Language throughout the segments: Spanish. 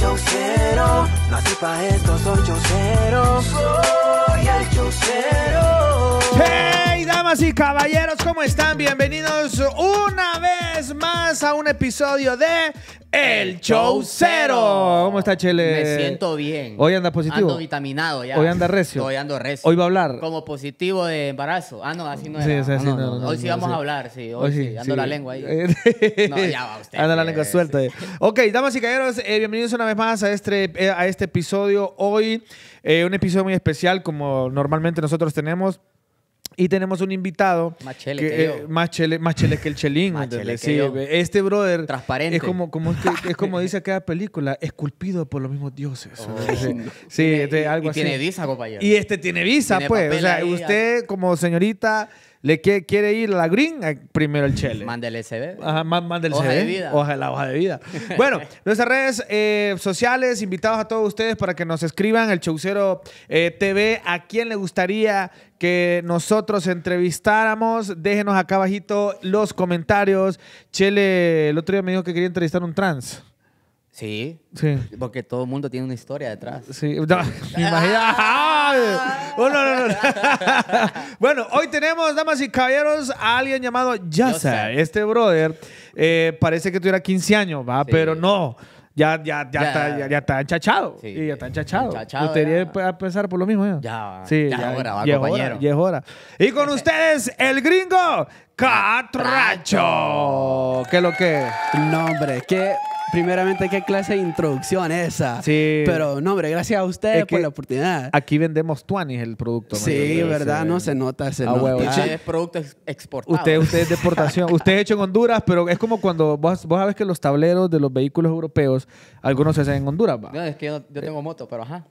el No nací pa' esto, soy chaucero, soy el chaucero. ¡Hey! damas y caballeros, ¿cómo están? Bienvenidos una vez más a un episodio de El Show Cero. ¿Cómo está, Chele? Me siento bien. Hoy anda positivo. Ando vitaminado ya. Hoy anda recio. Hoy ando recio. Hoy va a hablar. Como positivo de embarazo. Ah, no, así no es. Sí, ah, hoy sí vamos a hablar, sí. Hoy, sí, Ando la lengua ahí. no, ya va usted. Ando la lengua suelta. ahí. Ok, damas y caballeros, eh, bienvenidos una vez más a este, eh, a este episodio. Hoy, eh, un episodio muy especial, como normalmente nosotros tenemos. Y tenemos un invitado. Más chele que, eh, más, chele, que el chelín. Este brother. Transparente. Es como, como, como dice cada película, esculpido por los mismos dioses. Sí, este, algo así. algo y tiene visa, compañero. Y este tiene visa, pues. O sea, usted ah. como señorita le quiere, ir a la green, eh, primero el chele. Mándele CD. Ajá, mándele hoja de vida. la hoja de vida. bueno, nuestras redes eh, sociales, invitados a todos ustedes para que nos escriban el Chaucero TV. ¿A quién le gustaría que nosotros entrevistáramos. Déjenos acá abajito los comentarios. Chele, el otro día me dijo que quería entrevistar a un trans. Sí, Porque todo el mundo tiene una historia detrás. Sí. Oh, bueno, hoy tenemos, damas y caballeros, a alguien llamado Yasa. Este brother eh, parece que tuviera 15 años, ¿va? Pero no ya, ya, ya, está, ya, ya está enchachado. Sí, y ya está enchachado. Ustedes pueden debería por lo mismo. Ya, ya, sí, ya, hora, va, compañero. ya es hora. Y con ustedes, el gringo Catracho. ¿Qué es lo que? No, hombre, qué primeramente, qué clase de introducción esa. Sí. Pero, no, hombre, gracias a usted por la oportunidad. Aquí vendemos Tuanis el producto. Sí, verdad, no se nota, se ah, nota. es producto exportado. Usted, usted de exportación. usted es hecho en Honduras, pero es como cuando vos, vos sabes que los tableros de los vehículos europeos, algunos se hacen en Honduras, No, es que yo, yo tengo moto, pero ajá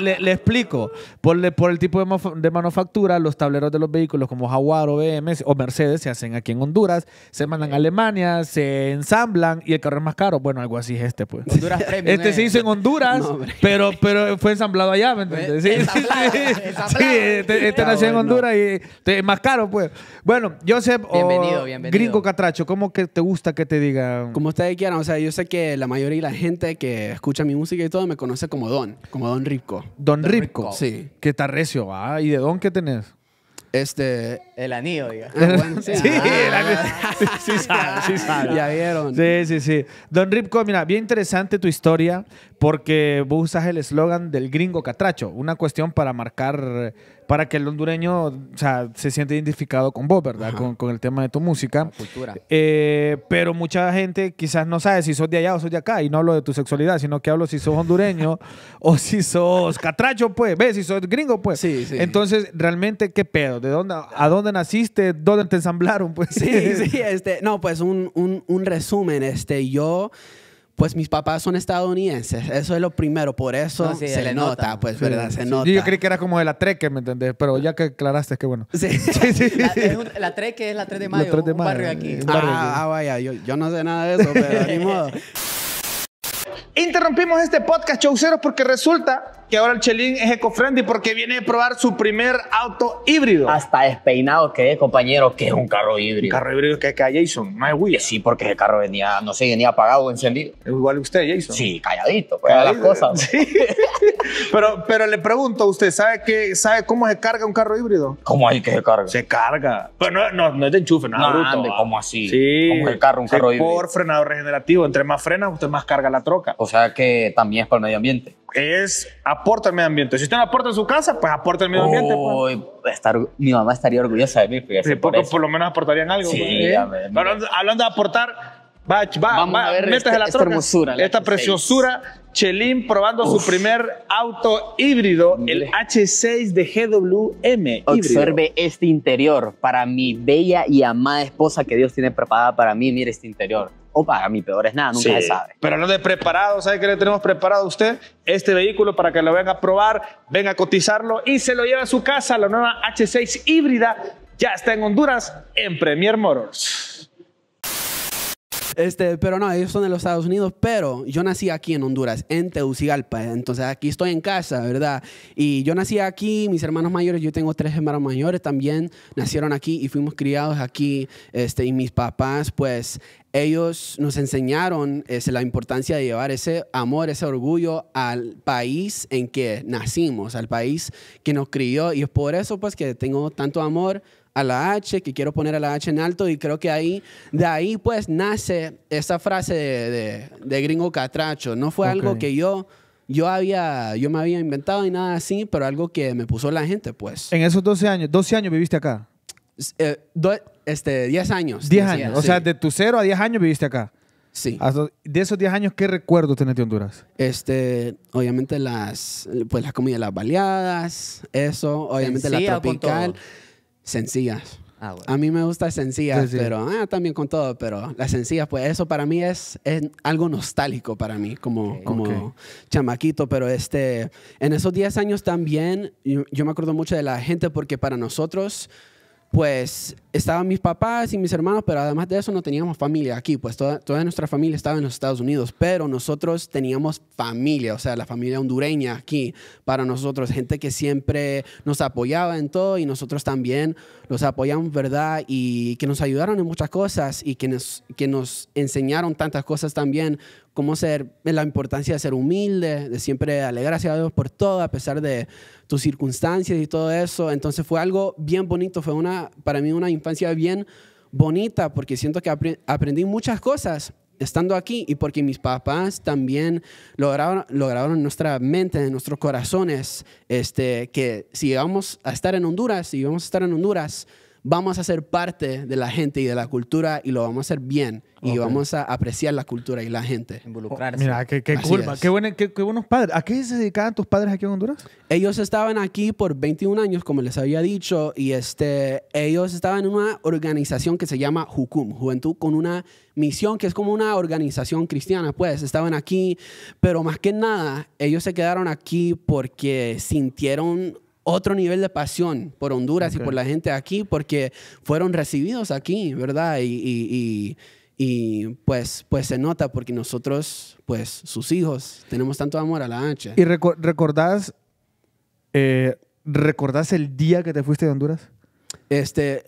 le, le, explico. Por, por el tipo de, manufactura, los tableros de los vehículos como Jaguar o o Mercedes se hacen aquí en Honduras, se mandan a Alemania, se ensamblan y el carro es más caro. Bueno, algo así es este, pues. Este se hizo en Honduras, pero, pero fue ensamblado allá, ¿me entiendes? Sí, este, este nació en Honduras y es más caro, pues. Bueno, Joseph, bienvenido, gringo catracho, ¿cómo que te gusta que te digan? Como ustedes quieran, o sea, yo sé que la mayoría de la gente que escucha mi música y todo me conoce como Don, como Don Ripco. Don, Ripco. Sí. Que está recio, ¿va? ¿Y de Don qué tenés? Este, el anillo, diga. Ah, sí, el ah, sí, sí Ya vieron. Sí, sí, sí. Don Ripco, mira, bien interesante tu historia porque vos usas el eslogan del gringo catracho, una cuestión para marcar, para que el hondureño o sea, se siente identificado con vos, ¿verdad? Con, el tema de tu música. cultura. Eh, pero mucha gente quizás no sabe si sos de allá o sos de acá, y no hablo de tu sexualidad, sino que hablo si sos hondureño o si sos catracho, pues, ves, si sos gringo, pues. Sí, sí. Entonces, realmente, ¿qué pedo? ¿De dónde, a dónde? dónde naciste, dónde te ensamblaron, pues. Sí, sí, este, no, pues un, un, resumen, este, yo pues mis papás son estadounidenses. Eso es lo primero. Por eso se le nota, pues, ¿verdad? Se nota. Yo creí que era como de la treque, ¿me entendés? Pero ya que aclaraste, que bueno. Sí, sí, La, la treque es la 3 de mayo. Un barrio aquí. ah, aquí. ah, vaya, yo, yo, no sé nada de eso, pero ni modo. Interrumpimos este podcast, Chauceros, porque resulta que ahora el Chelín es eco porque viene a probar su primer auto híbrido. Hasta despeinado que es, compañero, que es un carro híbrido. Un carro híbrido que es Jason, no es Sí, porque el carro venía, no sé, venía apagado o encendido. Igual usted, Jason. Sí, calladito, pues, las cosas. Pues. Sí. pero, pero le pregunto a usted, ¿sabe, qué, ¿sabe cómo se carga un carro híbrido? ¿Cómo hay que se carga? Se carga. Pero pues no, no, es de enchufe, no, bruto. ¿Cómo así? Sí. ¿Cómo se carro, un carro híbrido? Por frenado regenerativo. Entre más frena usted más carga la troca. O sea que también es para el medio ambiente. Es aporta al medio ambiente. Si usted no aporta en su casa, pues aporta el medio ambiente. Pues. estar, mi mamá estaría orgullosa de mí. Sí, por, por, lo menos aportarían algo. Pues. hablando, de aportar, va, va, Vamos a ver este- la esta hermosura. esta preciosura. Chelín probando su primer auto híbrido, el H6 de GWM. Observe este interior para mi bella y amada esposa que Dios tiene preparada para mí. Mire este interior o paga. Mi peor es nada, nunca se sabe. Pero no de preparado, ¿sabe qué le tenemos preparado a usted? Este vehículo para que lo venga a probar, venga a cotizarlo y se lo lleve a su casa. La nueva H6 híbrida ya está en Honduras en Premier Motors. Este, pero no, ellos son de los Estados Unidos, pero yo nací aquí en Honduras, en Tegucigalpa. Entonces aquí estoy en casa, ¿verdad? Y yo nací aquí, mis hermanos mayores, yo tengo tres hermanos mayores también, nacieron aquí y fuimos criados aquí. Este, y mis papás, pues ellos nos enseñaron es, este, la importancia de llevar ese amor, ese orgullo al país en que nacimos, al país que nos crió. Y es por eso pues que tengo tanto amor a la H, que quiero poner a la H en alto y creo que ahí, de ahí pues nace esa frase de, gringo catracho. No fue algo que yo, yo, había, yo me había inventado y nada así, pero algo que me puso la gente pues. En esos 12 años, 12 años viviste acá. Eh, este, 10 años. 10 años, o sea, de tu cero a 10 años viviste acá. Sí. De esos 10 años, ¿qué recuerdos tenés de Honduras? Este, obviamente las, pues las comidas, las baleadas, eso, obviamente la pues, tropical sencillas. Ah, A mí me gusta sencillas, pero ah, también con todo, pero las sencillas, pues eso para mí es, algo nostálgico para mí como, como chamaquito, pero este, en esos 10 años también yo, me acuerdo mucho de la gente porque para nosotros pues estaban mis papás y mis hermanos, pero además de eso no teníamos familia aquí, pues toda, nuestra familia estaba en los Estados Unidos, pero nosotros teníamos familia, o sea, la familia hondureña aquí para nosotros, gente que siempre nos apoyaba en todo y nosotros también los apoyamos, ¿verdad? Y que nos ayudaron en muchas cosas y que nos, que nos enseñaron tantas cosas también, como ser, la importancia de ser humilde, de siempre alegrarse a Dios por todo, a pesar de tus circunstancias y todo eso. Entonces fue algo bien bonito, fue una, para mí una infancia bien bonita porque siento que aprendí muchas cosas estando aquí y porque mis papás también lograron, lograron en nuestra mente, en nuestros corazones, este, que si íbamos a estar en Honduras, si íbamos a estar en Honduras, vamos a ser parte de la gente y de la cultura y lo vamos a hacer bien y vamos a apreciar la cultura y la gente. Involucrarse. Mira, qué, qué culpa, qué, qué, buenos padres. ¿A qué se dedican tus padres aquí en Honduras? Ellos estaban aquí por 21 años, como les había dicho, y este, ellos estaban en una organización que se llama Jucum, Juventud con una misión que es como una organización cristiana, pues estaban aquí, pero más que nada, ellos se quedaron aquí porque sintieron otro nivel de pasión por Honduras y por la gente aquí, porque fueron recibidos aquí, ¿verdad? Y, y, pues, pues se nota porque nosotros, pues sus hijos, tenemos tanto amor a la H. ¿Y recordás, eh, recordás el día que te fuiste de Honduras? Este,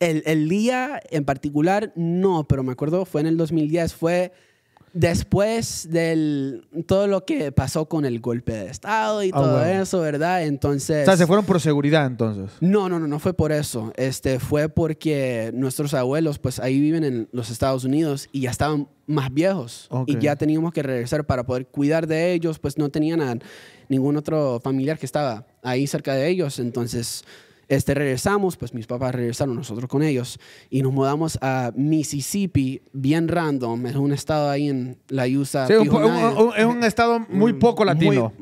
el, el día en particular, no, pero me acuerdo, fue en el 2010, fue después del todo lo que pasó con el golpe de estado y ah, todo eso, ¿verdad? Entonces, o sea, se fueron por seguridad entonces. No, no, no, no fue por eso. Este fue porque nuestros abuelos pues ahí viven en los Estados Unidos y ya estaban más viejos y ya teníamos que regresar para poder cuidar de ellos, pues no tenían a ningún otro familiar que estaba ahí cerca de ellos, entonces este, regresamos, pues mis papás regresaron nosotros con ellos y nos mudamos a Mississippi, bien random, es un estado ahí en la USA. Sí, un, es un estado muy poco latino.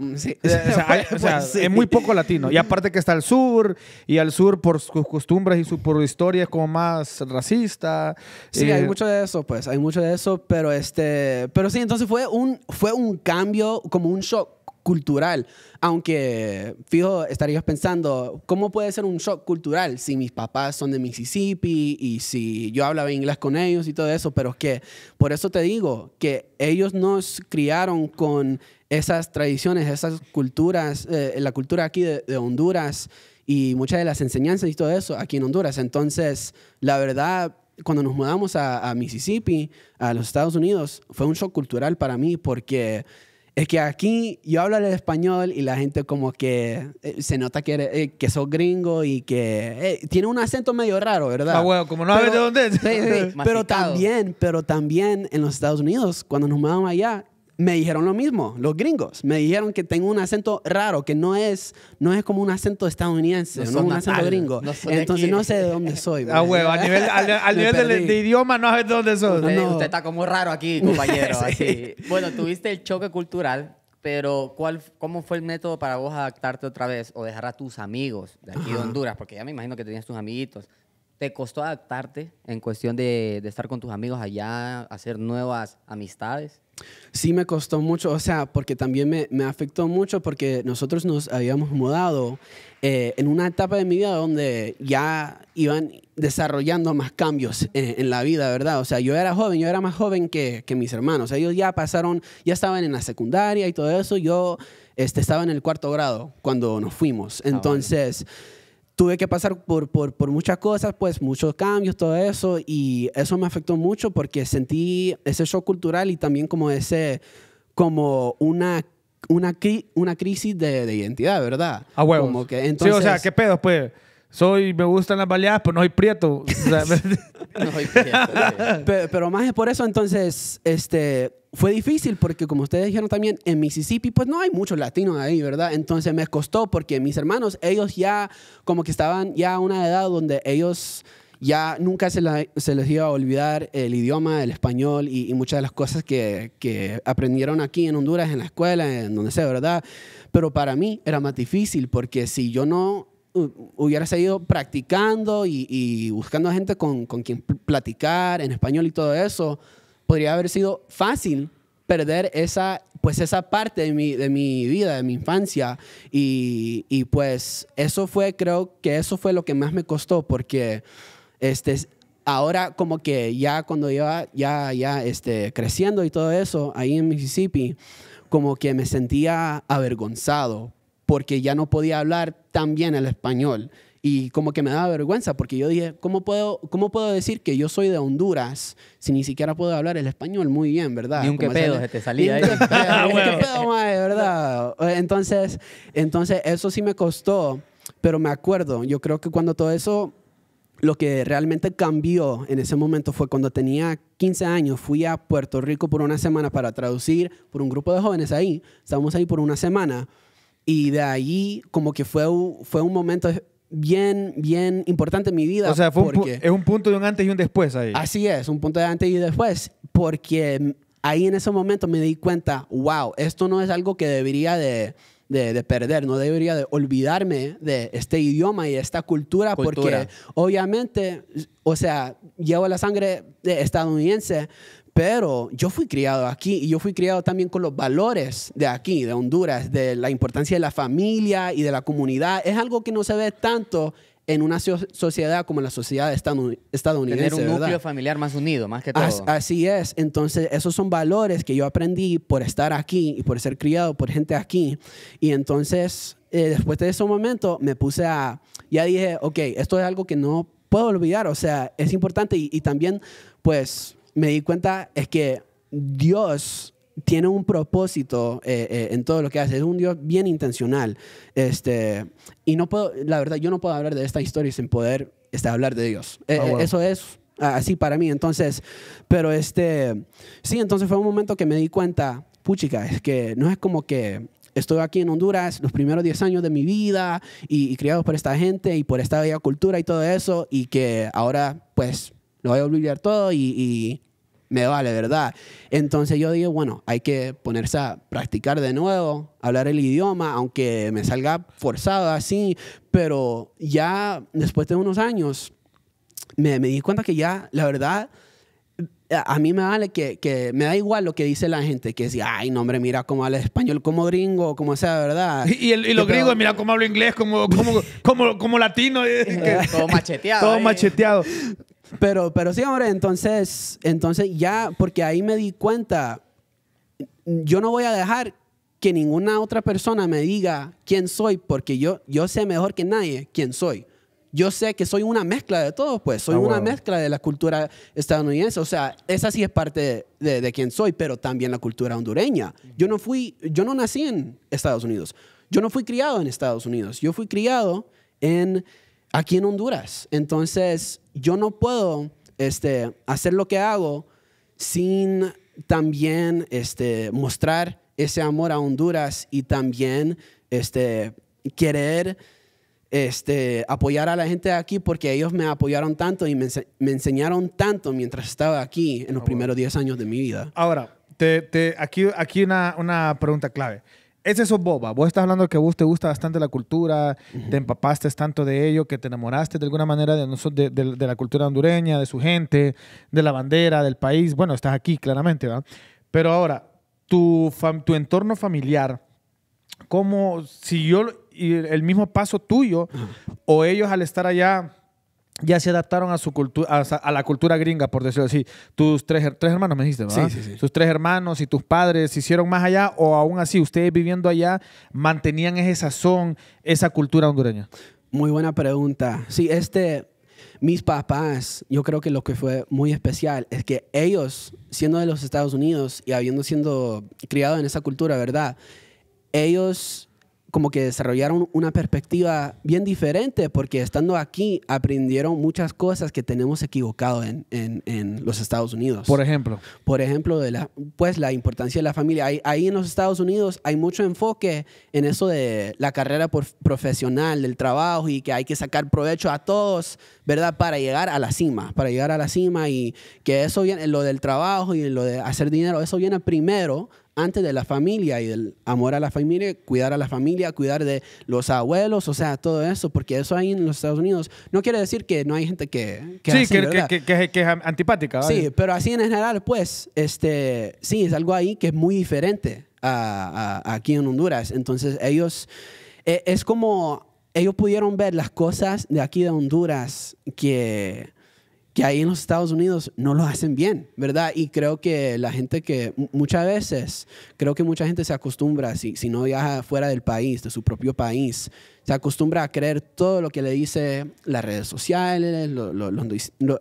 es muy poco latino. Y aparte que está al sur, y al sur por sus costumbres y su, historia como más racista. Sí, hay eh, mucho de eso, pues, hay mucho de eso, pero este, pero sí, entonces fue un, fue un cambio, como un shock cultural. Aunque, fijo, estarías pensando, ¿cómo puede ser un shock cultural si mis papás son de Mississippi y si yo hablaba inglés con ellos y todo eso? Pero es que, por eso te digo, que ellos nos criaron con esas tradiciones, esas culturas, eh, la cultura aquí de, Honduras y muchas de las enseñanzas y todo eso aquí en Honduras. Entonces, la verdad, cuando nos mudamos a, a, Mississippi, a los Estados Unidos, fue un shock cultural para mí porque es que aquí yo hablo el español y la gente como que eh, se nota que, eh, que sos gringo y que eh, tiene un acento medio raro, ¿verdad? Ah, bueno, como no sabes de dónde es. Sí, pero también, pero también en los Estados Unidos, cuando nos mudamos allá, me dijeron lo mismo, los gringos. Me dijeron que tengo un acento raro, que no es, no es como un acento estadounidense, no, es un acento gringo. Entonces no sé de dónde soy. a ah, huevo, a nivel, al, nivel de, idioma no sabes de dónde soy. Usted, está como raro aquí, compañero. Bueno, tuviste el choque cultural, pero ¿cuál, ¿cómo fue el método para vos adaptarte otra vez o dejar a tus amigos de aquí de Honduras? Porque ya me imagino que tenías tus amiguitos. ¿Te costó adaptarte en cuestión de, de estar con tus amigos allá, hacer nuevas amistades? sí me costó mucho, o sea, porque también me, afectó mucho porque nosotros nos habíamos mudado eh, en una etapa de mi vida donde ya iban desarrollando más cambios eh, en, la vida, ¿verdad? O sea, yo era joven, yo era más joven que, mis hermanos, ellos ya pasaron, ya estaban en la secundaria y todo eso, yo este, estaba en el cuarto grado cuando nos fuimos, ah, entonces tuve que pasar por, por, muchas cosas, pues muchos cambios, todo eso, y eso me afectó mucho porque sentí ese shock cultural y también como ese, como una, una, una crisis de, identidad, ¿verdad? A huevo. que, entonces, sí, o sea, ¿qué pedo, pues? soy, me gustan las baleadas, pero no soy prieto. no soy prieto. pero, más es por eso, entonces, este, fue difícil porque como ustedes dijeron también, en Mississippi, pues no hay muchos latinos ahí, ¿verdad? Entonces me costó porque mis hermanos, ellos ya como que estaban ya a una edad donde ellos ya nunca se, les iba a olvidar el idioma, el español y, y muchas de las cosas que, que, aprendieron aquí en Honduras, en la escuela, en donde sea, ¿verdad? Pero para mí era más difícil porque si yo no hubiera seguido practicando y, y buscando gente con, con, quien platicar en español y todo eso, podría haber sido fácil perder esa, pues esa parte de mi, de mi vida, de mi infancia. Y, y pues eso fue, creo que eso fue lo que más me costó, porque este, ahora como que ya cuando iba ya, ya este, creciendo y todo eso, ahí en Mississippi, como que me sentía avergonzado porque ya no podía hablar tan bien el español. Y como que me daba vergüenza porque yo dije, ¿cómo puedo, cómo puedo decir que yo soy de Honduras si ni siquiera puedo hablar el español muy bien, verdad? Ni un que pedo se te salía ahí. Un pedo, mae, ¿verdad? Entonces, entonces, eso sí me costó, pero me acuerdo, yo creo que cuando todo eso, lo que realmente cambió en ese momento fue cuando tenía 15 años, fui a Puerto Rico por una semana para traducir por un grupo de jóvenes ahí, estábamos ahí por una semana y de ahí como que fue, fue un momento bien, bien importante en mi vida. O sea, fue un es un punto de un antes y un después ahí. Así es, un punto de antes y después, porque ahí en ese momento me di cuenta, wow, esto no es algo que debería de, de, perder, no debería de olvidarme de este idioma y esta cultura, porque obviamente, o sea, llevo la sangre estadounidense, pero yo fui criado aquí y yo fui criado también con los valores de aquí, de Honduras, de la importancia de la familia y de la comunidad. Es algo que no se ve tanto en una sociedad como la sociedad estadounidense. Tener un núcleo familiar más unido, más que todo. así es. Entonces, esos son valores que yo aprendí por estar aquí y por ser criado por gente aquí. Y entonces, eh, después de ese momento, me puse a, ya dije, ok, esto es algo que no puedo olvidar. O sea, es importante y, y también, pues, me di cuenta es que Dios tiene un propósito eh, eh, en todo lo que hace. Es un Dios bien intencional. Este, y no puedo, la verdad, yo no puedo hablar de esta historia sin poder estar hablar de Dios. Eh, ah, eso es ah, así para mí. Entonces, pero este, sí, entonces fue un momento que me di cuenta, puchica, es que no es como que estuve aquí en Honduras los primeros 10 años de mi vida y, criado criados por esta gente y por esta bella cultura y todo eso y que ahora pues lo voy a olvidar todo y me vale, ¿verdad? Entonces yo digo, bueno, hay que ponerse a practicar de nuevo, hablar el idioma, aunque me salga forzado así, pero ya después de unos años me, me di cuenta que ya, la verdad, a mí me vale que, me da igual lo que dice la gente, que si, ay, no, hombre, mira cómo habla español como gringo, como sea, ¿verdad? Y, el, y los gringos, mira cómo hablo inglés, como, como, como, latino. Eh, todo macheteado. Todo macheteado. Pero, sí, hombre, entonces, entonces ya, porque ahí me di cuenta, yo no voy a dejar que ninguna otra persona me diga quién soy, porque yo, yo sé mejor que nadie quién soy. Yo sé que soy una mezcla de todo pues soy ah, una mezcla de la cultura estadounidense. O sea, esa sí es parte de, quién soy, pero también la cultura hondureña. Yo no fui, yo no nací en Estados Unidos. Yo no fui criado en Estados Unidos. Yo fui criado en aquí en Honduras. Entonces, yo no puedo este, hacer lo que hago sin también este, mostrar ese amor a Honduras y también este, querer este, apoyar a la gente de aquí porque ellos me apoyaron tanto y me, enseñaron tanto mientras estaba aquí en los ah, primeros 10 años de mi vida. Ahora, te, aquí, aquí una, una pregunta clave. Ese eso boba. Vos estás hablando que vos te gusta bastante la cultura, te empapaste tanto de ello, que te enamoraste de alguna manera de, la cultura hondureña, de su gente, de la bandera, del país. Bueno, estás aquí claramente, ¿verdad? Pero ahora, tu, entorno familiar, ¿cómo siguió el mismo paso tuyo? O ellos al estar allá ya se adaptaron a su cultura a, la cultura gringa, por decirlo así. Tus tres, tres hermanos me dijiste, ¿verdad? Sí, sí, sí. Tus tres hermanos y tus padres se hicieron más allá o aún así ustedes viviendo allá mantenían ese sazón, esa cultura hondureña. Muy buena pregunta. Sí, este mis papás, yo creo que lo que fue muy especial es que ellos, siendo de los Estados Unidos y habiendo sido criados en esa cultura, ¿verdad? Ellos como que desarrollaron una perspectiva bien diferente porque estando aquí aprendieron muchas cosas que tenemos equivocado en, en, los Estados Unidos. Por ejemplo. Por ejemplo, de la, pues la importancia de la familia. Ahí, en los Estados Unidos hay mucho enfoque en eso de la carrera por, profesional, del trabajo y que hay que sacar provecho a todos, ¿verdad? Para llegar a la cima, para llegar a la cima y que eso viene, lo del trabajo y lo de hacer dinero, eso viene primero antes de la familia y del amor a la familia, cuidar a la familia, cuidar de los abuelos, o sea, todo eso, porque eso ahí en los Estados Unidos. No quiere decir que no hay gente que... sí, que, es antipática. Sí, pero así en general, pues, este, sí, es algo ahí que es muy diferente a, aquí en Honduras. Entonces, ellos, e, es como, ellos pudieron ver las cosas de aquí de Honduras que que ahí en los Estados Unidos no lo hacen bien, ¿verdad? Y creo que la gente que muchas veces, creo que mucha gente se acostumbra, si, si no viaja fuera del país, de su propio país, se acostumbra a creer todo lo que le dice las redes sociales,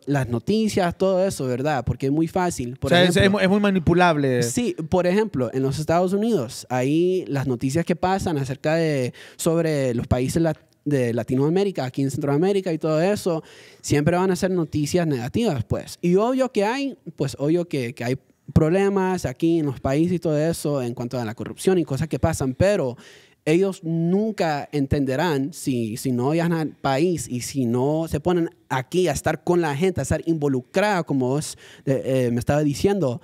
las noticias, todo eso, ¿verdad? Porque es muy fácil. o sea, es, muy manipulable. Sí, por ejemplo, en los Estados Unidos, ahí las noticias que pasan acerca de, sobre los países latinos, de Latinoamérica, aquí en Centroamérica y todo eso, siempre van a ser noticias negativas, pues. Y obvio que hay, pues obvio que, hay problemas aquí en los países y todo eso en cuanto a la corrupción y cosas que pasan, pero ellos nunca entenderán si, si no viajan al país y si no se ponen aquí a estar con la gente, a estar involucrada, como vos eh, eh, me estaba diciendo,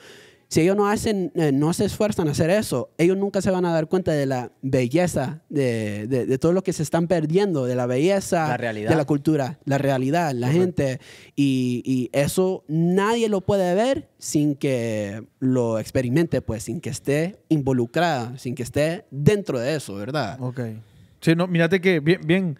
si ellos no hacen, eh, no se esfuerzan a hacer eso, ellos nunca se van a dar cuenta de la belleza, de, de, todo lo que se están perdiendo, de la belleza, la realidad. de la cultura, la realidad, la gente. Y, y, eso nadie lo puede ver sin que lo experimente, pues, sin que esté involucrada, sin que esté dentro de eso, ¿verdad? Ok. Sí, no, mírate que bien, bien,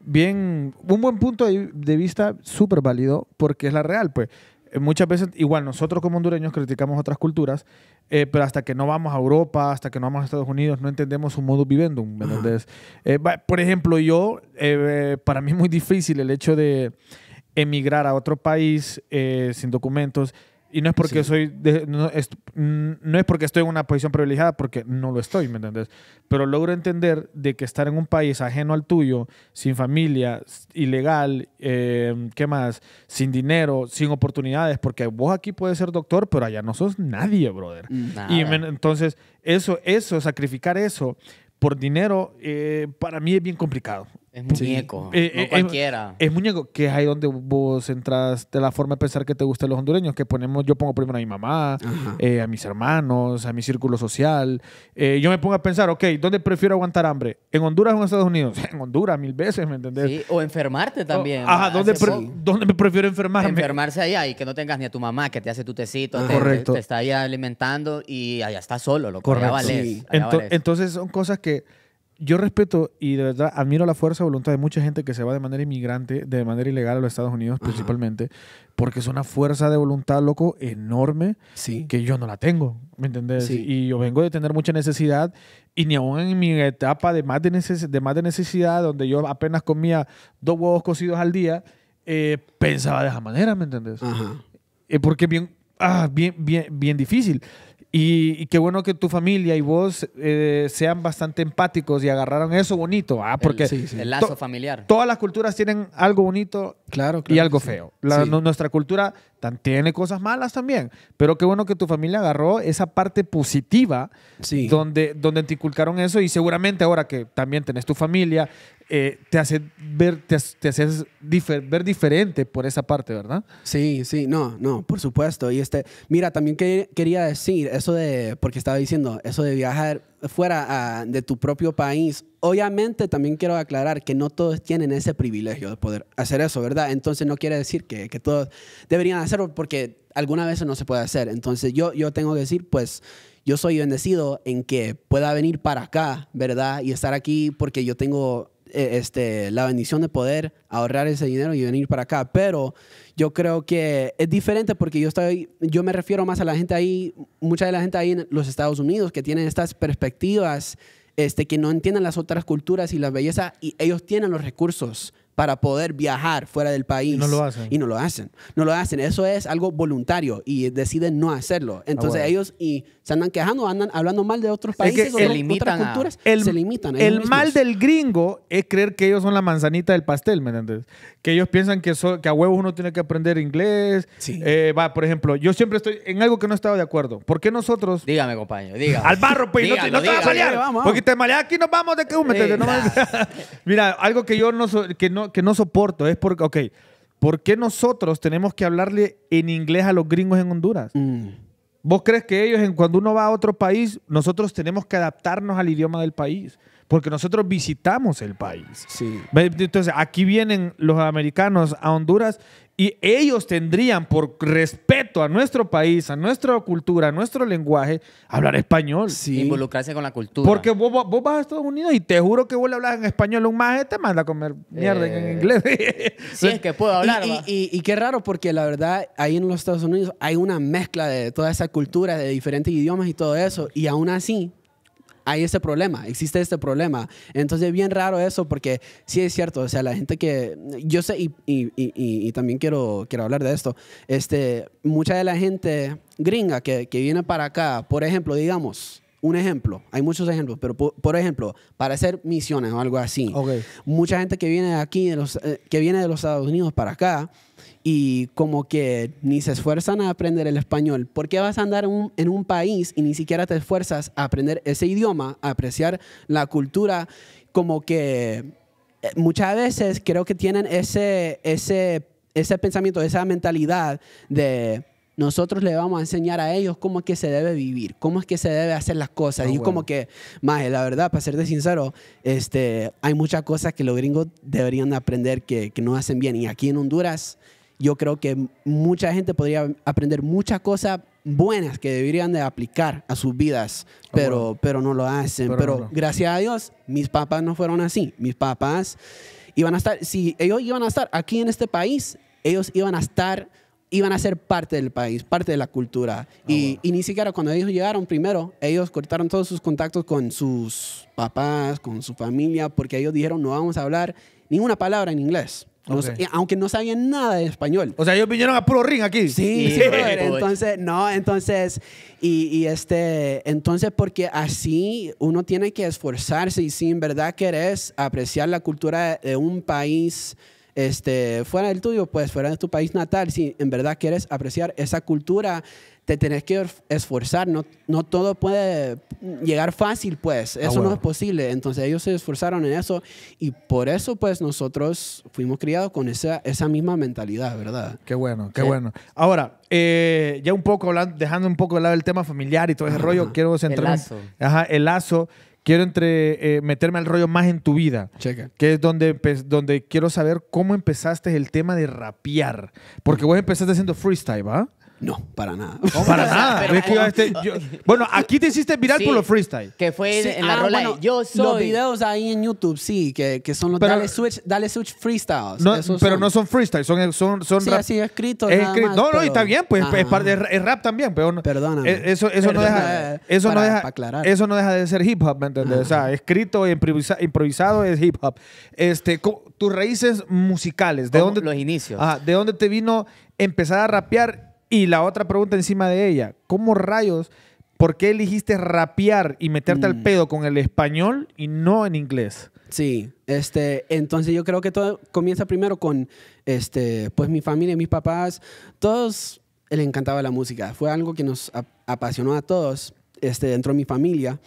bien, un buen punto de vista súper válido porque es la real, pues. Eh, muchas veces, igual nosotros como hondureños criticamos otras culturas, eh, pero hasta que no vamos a Europa, hasta que no vamos a Estados Unidos, no entendemos su modus vivendum. Eh, por ejemplo, yo, para mí es muy difícil el hecho de emigrar a otro país sin documentos y no es porque soy. no, es, no, es, porque estoy en una posición privilegiada, porque no lo estoy, ¿me entendés? Pero logro entender de que estar en un país ajeno al tuyo, sin familia, ilegal, eh, ¿qué más? Sin dinero, sin oportunidades, porque vos aquí puedes ser doctor, pero allá no sos nadie, brother. Mm, y entonces, eso, eso, sacrificar eso por dinero, eh, para mí es bien complicado. Es muñeco, eh, no eh, cualquiera. Es, muñeco, que es ahí donde vos entras de la forma de pensar que te gustan los hondureños, que ponemos, yo pongo primero a mi mamá, eh, a mis hermanos, a mi círculo social. yo me pongo a pensar, ok, ¿dónde prefiero aguantar hambre? ¿En Honduras o en Estados Unidos? En Honduras, mil veces, ¿me entendés? Sí, o enfermarte también. ajá, ¿dónde, me prefiero enfermarme? Enfermarse allá y que no tengas ni a tu mamá que te hace tu tecito, te, correcto. está ahí alimentando y allá estás solo, lo correcto. Entonces son cosas que yo respeto y de verdad admiro la fuerza de voluntad de mucha gente que se va de manera inmigrante, de manera ilegal a los Estados Unidos principalmente, porque es una fuerza de voluntad, loco, enorme, que yo no la tengo, ¿me entendés? Y yo vengo de tener mucha necesidad y ni aún en mi etapa de más de, necesidad, donde yo apenas comía dos huevos cocidos al día, eh, pensaba de esa manera, ¿me entendés? Eh, porque ah, bien, bien, bien difícil. Y, qué bueno que tu familia y vos eh, sean bastante empáticos y agarraron eso bonito, ah, porque el, lazo familiar. Todas las culturas tienen algo bonito claro, y algo feo. nuestra cultura tiene cosas malas también, pero qué bueno que tu familia agarró esa parte positiva donde, donde te inculcaron eso y seguramente ahora que también tenés tu familia, eh, te hace ver, te, te haces ver diferente por esa parte, ¿verdad? Sí, sí, no, no, por supuesto. Y este, mira, también quería decir eso de, porque estaba diciendo, eso de viajar fuera ah, de tu propio país. Obviamente también quiero aclarar que no todos tienen ese privilegio de poder hacer eso, ¿verdad? Entonces no quiere decir que, todos deberían hacerlo porque alguna vez no se puede hacer. Entonces yo, yo tengo que decir, pues yo soy bendecido en que pueda venir para acá, ¿verdad? Y estar aquí porque yo tengo eh, este, la bendición de poder ahorrar ese dinero y venir para acá. Pero yo creo que es diferente porque yo, estoy, yo me refiero más a la gente ahí, mucha de la gente ahí en los Estados Unidos que tienen estas perspectivas, este, que no entienden las otras culturas y la belleza y ellos tienen los recursos para poder viajar fuera del país. Y no lo hacen. no lo hacen. No lo hacen. Eso es algo voluntario y deciden no hacerlo. Entonces ellos y se andan quejando, andan hablando mal de otros países, es otras culturas. el, se limitan. El mal del gringo es creer que ellos son la manzanita del pastel, ¿me entiendes? Que ellos piensan que, que a huevos uno tiene que aprender inglés. Sí. Eh, va, por ejemplo, yo siempre estoy en algo que no estaba de acuerdo. ¿Por qué nosotros? Dígame, compañero, dígame. Al barro, pues, no, te, no a malear. Porque te maleas aquí, nos vamos de que Mira, algo que yo no, soy que no que no soporto es porque, ok, ¿por qué nosotros tenemos que hablarle en inglés a los gringos en Honduras? Mm. ¿Vos crees que ellos, en, cuando uno va a otro país, nosotros tenemos que adaptarnos al idioma del país? porque nosotros visitamos el país. Sí. Entonces, aquí vienen los americanos a Honduras y ellos tendrían, por respeto a nuestro país, a nuestra cultura, a nuestro lenguaje, hablar español. Sí. Involucrarse con la cultura. Porque vos, vas a Estados Unidos y te juro que vos le hablas en español a un maje, te manda a comer mierda en eh. inglés. sí, es que puedo hablar. Y, y, qué raro, porque la verdad, ahí en los Estados Unidos hay una mezcla de toda esa cultura, de diferentes idiomas y todo eso, y aún así hay este problema, existe este problema. Entonces, bien raro eso, porque sí es cierto, o sea, la gente que, yo sé, y, y, y, también quiero, quiero hablar de esto, este, mucha de la gente gringa que, viene para acá, por ejemplo, digamos, un ejemplo, hay muchos ejemplos, pero por, ejemplo, para hacer misiones o algo así, mucha gente que viene de aquí, eh, que viene de los Estados Unidos para acá, y como que ni se esfuerzan a aprender el español. ¿Por qué vas a andar en un, país y ni siquiera te esfuerzas a aprender ese idioma, a apreciar la cultura? Como que eh, muchas veces creo que tienen ese, ese, ese pensamiento, esa mentalidad de nosotros le vamos a enseñar a ellos cómo es que se debe vivir, cómo es que se debe hacer las cosas. Ah, y como que, más, la verdad, para serte sincero, este, hay muchas cosas que los gringos deberían aprender que, que no hacen bien. Y aquí en Honduras yo creo que mucha gente podría aprender muchas cosas buenas que deberían de aplicar a sus vidas, pero, pero no lo hacen. Pero, gracias a Dios, mis papás no fueron así. Mis papás iban a estar, si ellos iban a estar aquí en este país, ellos iban a estar iban a ser parte del país, parte de la cultura. y, ni siquiera cuando ellos llegaron primero, ellos cortaron todos sus contactos con sus papás, con su familia, porque ellos dijeron no vamos a hablar ninguna palabra en inglés aunque no sabían nada de español. O sea, ellos vinieron a puro ring aquí. Sí, sí entonces, no, entonces, y, este, entonces porque así uno tiene que esforzarse y si en verdad querés apreciar la cultura de un país este, fuera del tuyo, pues fuera de tu país natal, si en verdad quieres apreciar esa cultura te tenés que esforzar, no, no todo puede llegar fácil, pues, ah, eso no es posible. Entonces ellos se esforzaron en eso y por eso, pues, nosotros fuimos criados con esa, esa misma mentalidad, ¿verdad? Qué bueno, qué bueno. Ahora, eh, ya un poco, dejando un poco de lado el tema familiar y todo ese rollo, quiero centrarme. El lazo. Ajá, el lazo quiero entre, eh, meterme al rollo más en tu vida. Checa. Que es donde, donde quiero saber cómo empezaste el tema de rapear. Porque vos empezaste haciendo freestyle, ¿va? No, para nada. para nada. bueno, aquí te hiciste viral por los freestyle. Que fue en, la ah, rola Yo soy. Los videos ahí en YouTube, sí, que, son los Dale Switch, Dale Switch Freestyles. pero no son freestyles, son, son, son rap. escrito. no, no, y está bien, pues es, rap también. Pero no, eh, Eso, no deja, eso, no deja de ser hip hop, ¿me entiendes? O sea, escrito e improvisado es hip hop. Este, tus raíces musicales, ¿de dónde? Los inicios. ¿de dónde te vino empezar a rapear? Y la otra pregunta encima de ella, ¿cómo rayos, por qué eligiste rapear y meterte al mm. pedo con el español y no en inglés? Sí, este, entonces yo creo que todo comienza primero con, este, pues mi familia, y mis papás, todos les encantaba la música. Fue algo que nos apasionó a todos, este, dentro de mi familia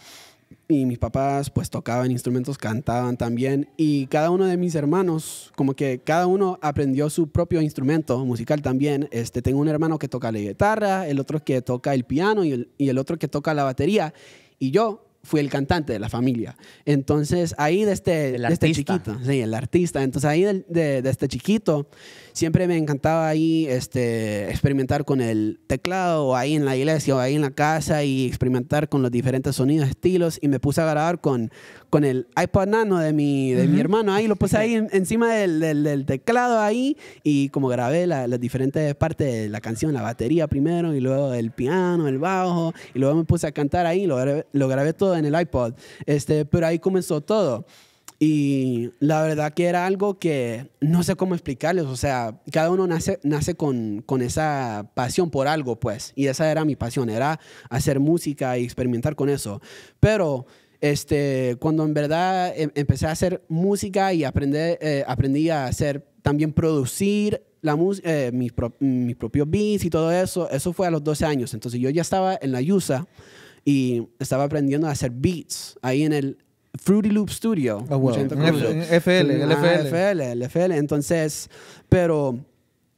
y mis papás pues tocaban instrumentos, cantaban también y cada uno de mis hermanos, como que cada uno aprendió su propio instrumento musical también. Este, tengo un hermano que toca la guitarra, el otro que toca el piano y el, y el otro que toca la batería y yo fui el cantante de la familia. Entonces ahí desde, este, este chiquito, sí, el artista, entonces ahí de, de, desde chiquito siempre me encantaba ahí este, experimentar con el teclado, ahí en la iglesia o ahí en la casa y experimentar con los diferentes sonidos, estilos. Y me puse a grabar con, con el iPod Nano de mi, de mi hermano. Ahí lo puse ahí encima del, teclado ahí y como grabé las diferentes partes de la canción, la batería primero y luego el piano, el bajo. Y luego me puse a cantar ahí, lo lo grabé todo en el iPod. Este, pero ahí comenzó todo. Y la verdad que era algo que no sé cómo explicarles, o sea, cada uno nace, nace con, esa pasión por algo, pues, y esa era mi pasión, era hacer música y experimentar con eso. Pero este, cuando en verdad em, empecé a hacer música y eh, aprendí a hacer, también producir la eh, mis, mis propios beats y todo eso, eso fue a los 12 años, entonces yo ya estaba en la Yusa y estaba aprendiendo a hacer beats ahí en el, Fruity Loop Studio. Oh, wow. FL, el FL. FL, el FL. Entonces, pero...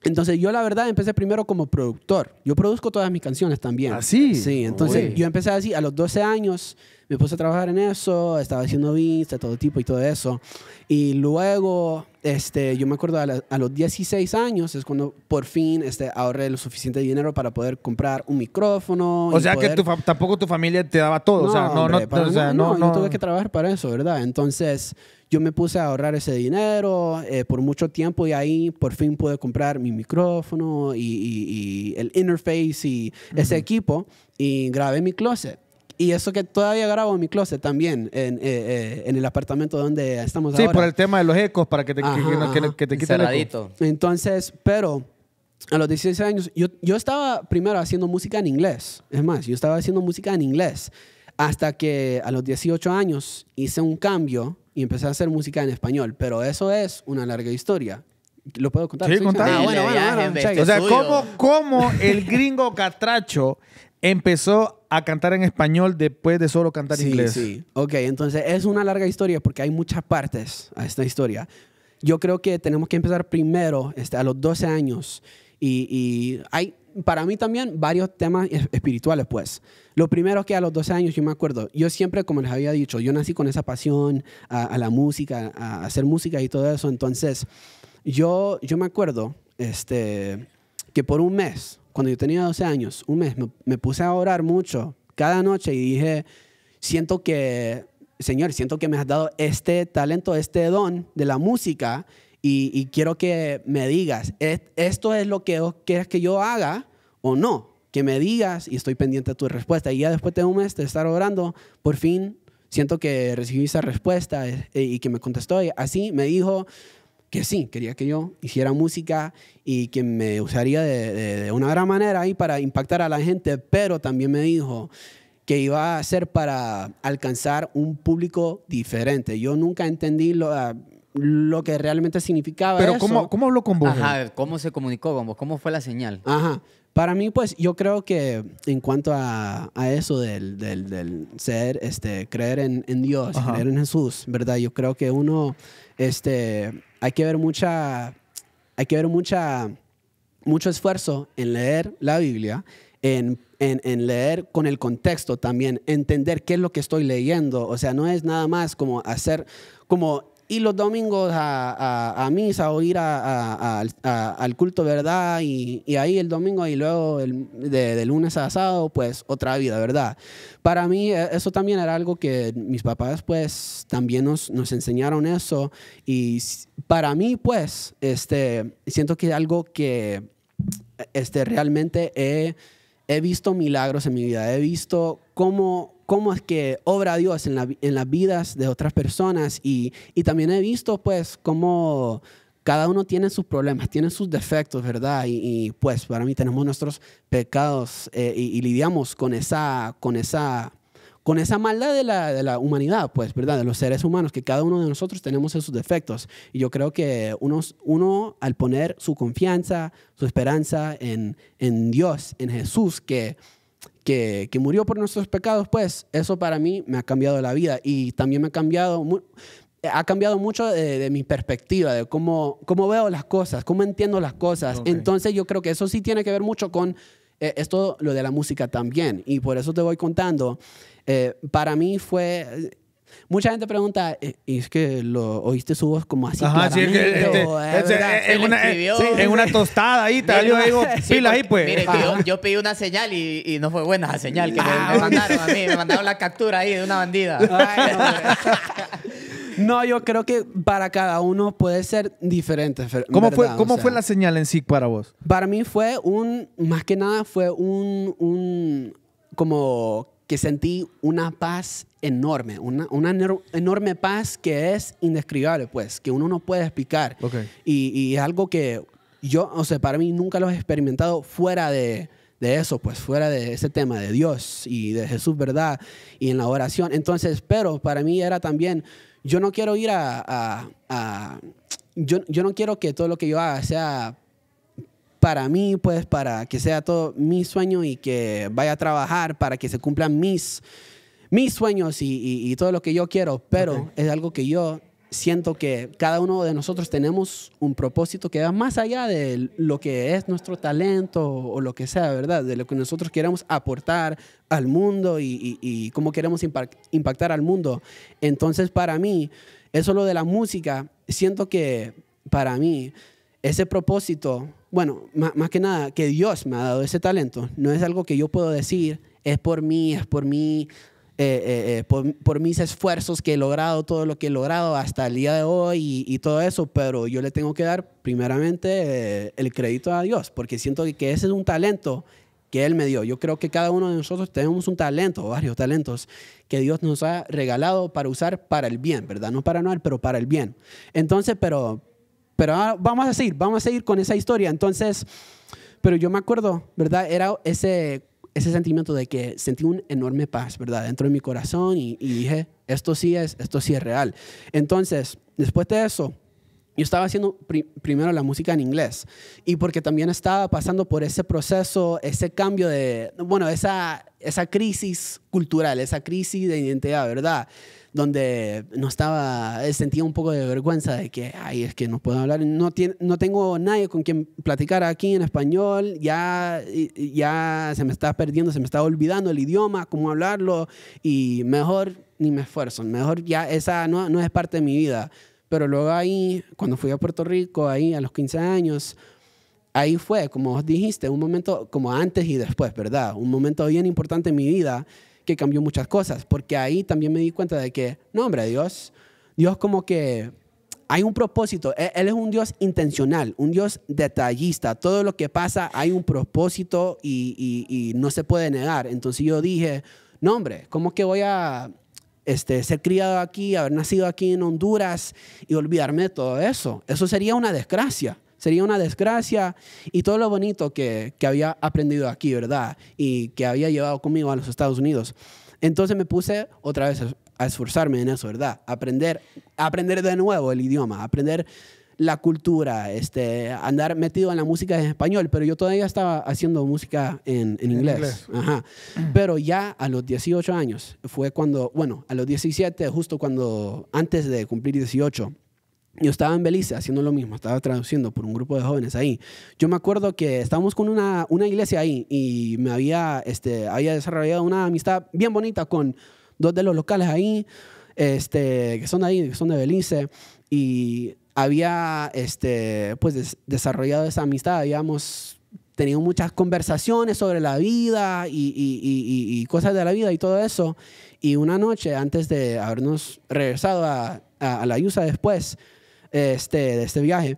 Entonces yo la verdad empecé primero como productor. Yo produzco todas mis canciones también. ¿Ah, sí? Sí, entonces yo empecé así a los 12 años me puse a trabajar en eso, estaba haciendo vista todo tipo y todo eso. Y luego, este, yo me acuerdo a, los 16 años es cuando por fin este, ahorré lo suficiente dinero para poder comprar un micrófono. O sea que tampoco tu familia te daba todo. No, no, tuve que trabajar para eso, ¿verdad? Entonces yo me puse a ahorrar ese dinero eh, por mucho tiempo y ahí por fin pude comprar mi micrófono y, el interface y ese equipo y grabé mi closet. Y eso que todavía grabo en mi closet también, en, eh, eh, en el apartamento donde estamos sí, ahora. Sí, por el tema de los ecos, para que te, te quiten el Entonces, pero a los 16 años, yo, yo estaba primero haciendo música en inglés. Es más, yo estaba haciendo música en inglés. Hasta que a los 18 años hice un cambio y empecé a hacer música en español. Pero eso es una larga historia lo puedo contar. Sí, contar. bueno, O sea, ¿cómo, ¿cómo, el gringo catracho empezó a cantar en español después de solo cantar inglés. Sí, ok, entonces es una larga historia porque hay muchas partes a esta historia. Yo creo que tenemos que empezar primero este, a los 12 años y, y hay, para mí también varios temas espirituales, pues. Lo primero que a los 12 años, yo me acuerdo, yo siempre, como les había dicho, yo nací con esa pasión a, a la música, a hacer música y todo eso. Entonces, yo, yo me acuerdo este, que por un mes cuando yo tenía 12 años, un mes, me, puse a orar mucho cada noche y dije, siento que, Señor, siento que me has dado este talento, este don de la música y, y quiero que me digas, esto es lo que quieres que yo haga o no, que me digas y estoy pendiente de tu respuesta. Y ya después de un mes de estar orando, por fin siento que recibí esa respuesta eh, y que me contestó. Y así me dijo, que sí, quería que yo hiciera música y que me usaría de, una gran manera ahí para impactar a la gente, pero también me dijo que iba a ser para alcanzar un público diferente. Yo nunca entendí lo, ah, lo que realmente significaba. Pero eso. ¿cómo, ¿cómo habló con vos? Ajá, ¿cómo se comunicó con vos? ¿Cómo fue la señal? Ajá. Para mí, pues yo creo que en cuanto a, eso del, ser, este, creer en, Dios, creer en Jesús, ¿verdad? Yo creo que uno, este, hay que ver mucha, hay que ver mucha, mucho esfuerzo en leer la Biblia, en en, leer con el contexto también, entender qué es lo que estoy leyendo. O sea, no es nada más como hacer, como y los domingos a, a, a misa o ir a, al culto, ¿verdad? Y, y, ahí el domingo y luego el, de, de, lunes a sábado, pues otra vida, ¿verdad? Para mí e, eso también era algo que mis papás pues también nos, nos enseñaron eso y para mí pues este, siento que es algo que este, realmente he, he visto milagros en mi vida, he visto cómo cómo es que obra Dios en, las vidas de otras personas y, también he visto pues cómo cada uno tiene sus problemas, tiene sus defectos, ¿verdad? Y, pues para mí tenemos nuestros pecados eh, y, lidiamos con esa, con esa, con esa maldad de la, humanidad, pues, ¿verdad? De los seres humanos, que cada uno de nosotros tenemos esos defectos. Y yo creo que uno, al poner su confianza, su esperanza en Dios, en Jesús, que que, murió por nuestros pecados, pues eso para mí me ha cambiado la vida y también me ha cambiado, ha cambiado mucho de, mi perspectiva, de cómo, veo las cosas, cómo entiendo las cosas. Entonces yo creo que eso sí tiene que ver mucho con eh, esto, lo de la música también. Y por eso te voy contando. Eh, para mí fue Mucha gente pregunta, eh, ¿y es que lo oíste su voz como así? Ajá, sí, que este, este, eh, eh, en, una, tostada ahí, tal, yo digo, pila ahí pues. Mire, yo, yo, pedí una señal y, no fue buena la señal que ah, me, mandaron a mí, me mandaron la captura ahí de una bandida. no, yo creo que para cada uno puede ser diferente. ¿Cómo, fue, ¿cómo fue la señal en sí para vos? Para mí fue un, más que nada fue un, un como que sentí una paz enorme, una, una enorme paz que es indescribable, pues, que uno no puede explicar. Y, es algo que yo, o sea, para mí nunca lo he experimentado fuera de, de, eso, pues, fuera de ese tema de Dios y de Jesús, ¿verdad? Y en la oración. Entonces, pero para mí era también, yo no quiero ir a, a, a yo, yo no quiero que todo lo que yo haga sea para mí, pues para que sea todo mi sueño y que vaya a trabajar para que se cumplan mis, mis sueños y, todo lo que yo quiero, pero es algo que yo siento que cada uno de nosotros tenemos un propósito que va más allá de lo que es nuestro talento o lo que sea, ¿verdad? De lo que nosotros queremos aportar al mundo y, y cómo queremos impactar al mundo. Entonces, para mí, eso lo de la música, siento que para mí ese propósito bueno, más, que nada, que Dios me ha dado ese talento. No es algo que yo puedo decir, es por mí, es por mí, eh, eh, eh, por, mis esfuerzos que he logrado todo lo que he logrado hasta el día de hoy y, todo eso, pero yo le tengo que dar primeramente el crédito a Dios, porque siento que ese es un talento que Él me dio. Yo creo que cada uno de nosotros tenemos un talento, varios talentos, que Dios nos ha regalado para usar para el bien, ¿verdad? No para mal, pero para el bien. Entonces, pero pero ah, vamos a seguir, vamos a seguir con esa historia. Entonces, pero yo me acuerdo, ¿verdad? Era ese, ese sentimiento de que sentí un enorme paz, ¿verdad? Dentro de mi corazón y, y dije, esto sí es, esto sí es real. Entonces, después de eso, yo estaba haciendo primero la música en inglés y porque también estaba pasando por ese proceso, ese cambio de, bueno, esa, esa crisis cultural, esa crisis de identidad, ¿verdad? Donde no estaba, sentía un poco de vergüenza de que, ay, es que no puedo hablar, no, no tengo nadie con quien platicar aquí en español, ya, ya se me está perdiendo, se me está olvidando el idioma, cómo hablarlo y mejor ni me esfuerzo, mejor ya esa no, no es parte de mi vida pero luego ahí, cuando fui a Puerto Rico, ahí a los 15 años, ahí fue, como dijiste, un momento como antes y después, ¿verdad? Un momento bien importante en mi vida que cambió muchas cosas, porque ahí también me di cuenta de que, no, hombre, Dios, Dios como que hay un propósito, e-, Él es un Dios intencional, un Dios detallista, todo lo que pasa hay un propósito y, y, y no se puede negar. Entonces yo dije, no, hombre, ¿cómo que voy a este, ser criado aquí, haber nacido aquí en Honduras y olvidarme de todo eso. Eso sería una desgracia. Sería una desgracia y todo lo bonito que, había aprendido aquí, ¿verdad? Y que había llevado conmigo a los Estados Unidos. Entonces me puse otra vez a esforzarme en eso, ¿verdad? Aprender, aprender de nuevo el idioma, aprender la cultura, este, andar metido en la música en español, pero yo todavía estaba haciendo música en, en, inglés. Ajá. Pero ya a los 18 años fue cuando, bueno, a los 17, justo cuando, antes de cumplir 18, yo estaba en Belice haciendo lo mismo, estaba traduciendo por un grupo de jóvenes ahí. Yo me acuerdo que estábamos con una, una iglesia ahí y me había, este, había desarrollado una amistad bien bonita con dos de los locales ahí, este, que son de ahí, que son de Belice. Y había este, pues, desarrollado esa amistad, habíamos tenido muchas conversaciones sobre la vida y, cosas de la vida y todo eso. Y una noche, antes de habernos regresado a, a, la USA después este, de este viaje,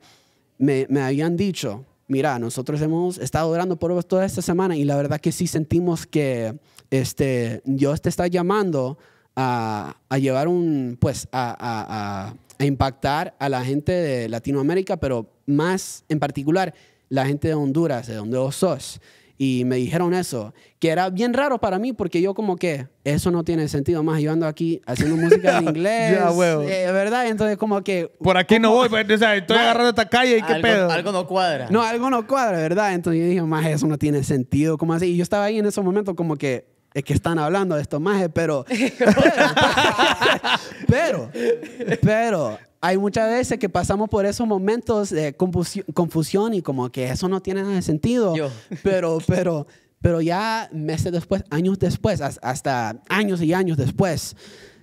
me, habían dicho, mira, nosotros hemos estado orando por toda esta semana y la verdad que sí sentimos que este, Dios te está llamando a, a llevar un, pues, a a impactar a la gente de Latinoamérica, pero más en particular la gente de Honduras, de donde vos sos. Y me dijeron eso, que era bien raro para mí porque yo como que, eso no tiene sentido más, yo ando aquí haciendo música en inglés, ya, eh, ¿verdad? Entonces como que... Por aquí no voy, pues, o sea, estoy agarrando esta calle y qué pedo. Algo no cuadra. No, algo no cuadra, ¿verdad? Entonces yo dije, más, eso no tiene sentido, como así? Y yo estaba ahí en ese momento como que, que están hablando de esto majes, pero, pero, pero, hay muchas veces que pasamos por esos momentos de confusión y como que eso no tiene nada de sentido. Pero, pero, pero ya meses después, años después, hasta años y años después,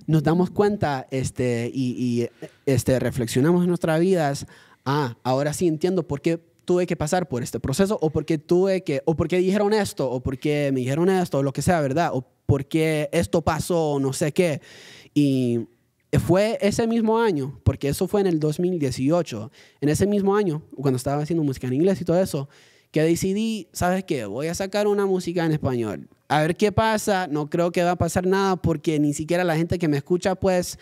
nos damos cuenta este, y, este, reflexionamos en nuestras vidas. Ah, ahora sí entiendo por qué tuve que pasar por este proceso o porque tuve que, o porque dijeron esto, o porque me dijeron esto, o lo que sea, ¿verdad? O porque esto pasó, o no sé qué. Y fue ese mismo año, porque eso fue en el 2018, en ese mismo año, cuando estaba haciendo música en inglés y todo eso, que decidí, ¿sabes qué? Voy a sacar una música en español. A ver qué pasa, no creo que va a pasar nada porque ni siquiera la gente que me escucha, pues,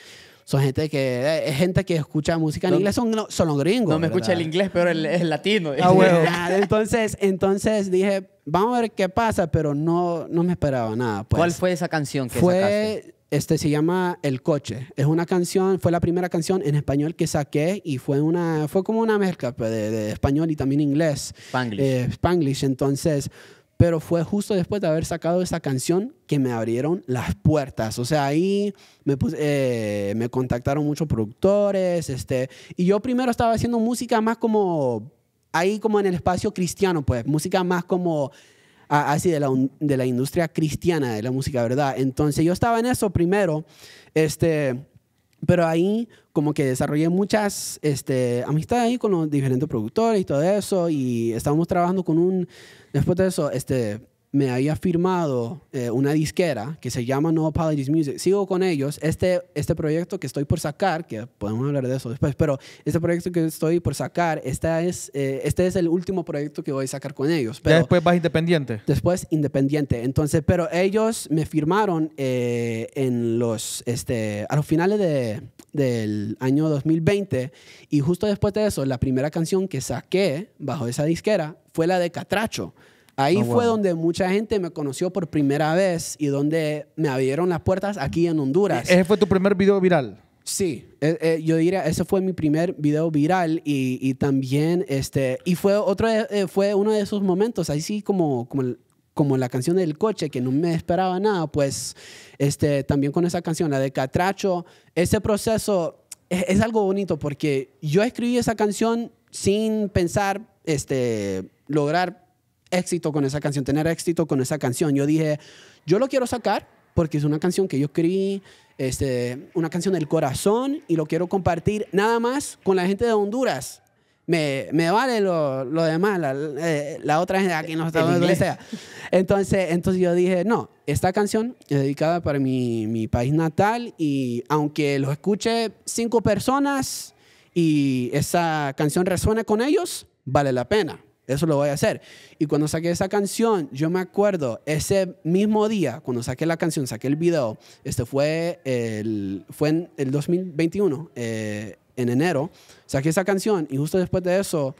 son gente que eh, es gente que escucha música en inglés, son, los gringos. No me escucha el inglés, pero el, latino. Ah, entonces, entonces dije, vamos a ver qué pasa, pero no, no me esperaba nada. Pues. ¿Cuál fue esa canción que fue, Este, se llama El Coche. Es una canción, fue la primera canción en español que saqué y fue, una, fue como una mezcla pues, de, español y también inglés. Spanglish. Eh, Spanglish. Entonces, pero fue justo después de haber sacado esa canción que me abrieron las puertas. O sea, ahí me, eh, me contactaron muchos productores, este, y yo primero estaba haciendo música más como, ahí como en el espacio cristiano, pues, música más como así de la, de la industria cristiana de la música, ¿verdad? Entonces yo estaba en eso primero, este, pero ahí como que desarrollé muchas este, amistades ahí con los diferentes productores y todo eso, y estábamos trabajando con un Después de eso, este, me había firmado eh, una disquera que se llama No Apologies Music. Sigo con ellos. Este, este proyecto que estoy por sacar, que podemos hablar de eso después, pero este proyecto que estoy por sacar, esta es, eh, este es el último proyecto que voy a sacar con ellos. Pero después vas independiente. Después independiente. Entonces, pero ellos me firmaron eh, en los, este, a los finales del año 2020 y justo después de eso, la primera canción que saqué bajo esa disquera fue la de Catracho. Ahí fue donde mucha gente me conoció por primera vez y donde me abrieron las puertas aquí en Honduras. ¿Ese fue tu primer video viral? Sí, eh, eh, yo diría, ese fue mi primer video viral y, también, este, y fue otro, eh, fue uno de esos momentos, así como, como, como la canción del coche, que no me esperaba nada, pues, este, también con esa canción, la de Catracho, ese proceso es, es algo bonito porque yo escribí esa canción sin pensar, este, lograr éxito con esa canción, tener éxito con esa canción. Yo dije, yo lo quiero sacar porque es una canción que yo escribí, este, una canción del corazón y lo quiero compartir nada más con la gente de Honduras. Me, me vale lo, lo demás, la, eh, la, otra gente aquí en está donde Entonces, entonces yo dije, no, esta canción es dedicada para mi, mi país natal y aunque lo escuche cinco personas y esa canción resuene con ellos, vale la pena. Eso lo voy a hacer. Y cuando saqué esa canción, yo me acuerdo, ese mismo día, cuando saqué la canción, saqué el video, este fue, el, fue en el 2021, eh, en enero, saqué esa canción y justo después de eso,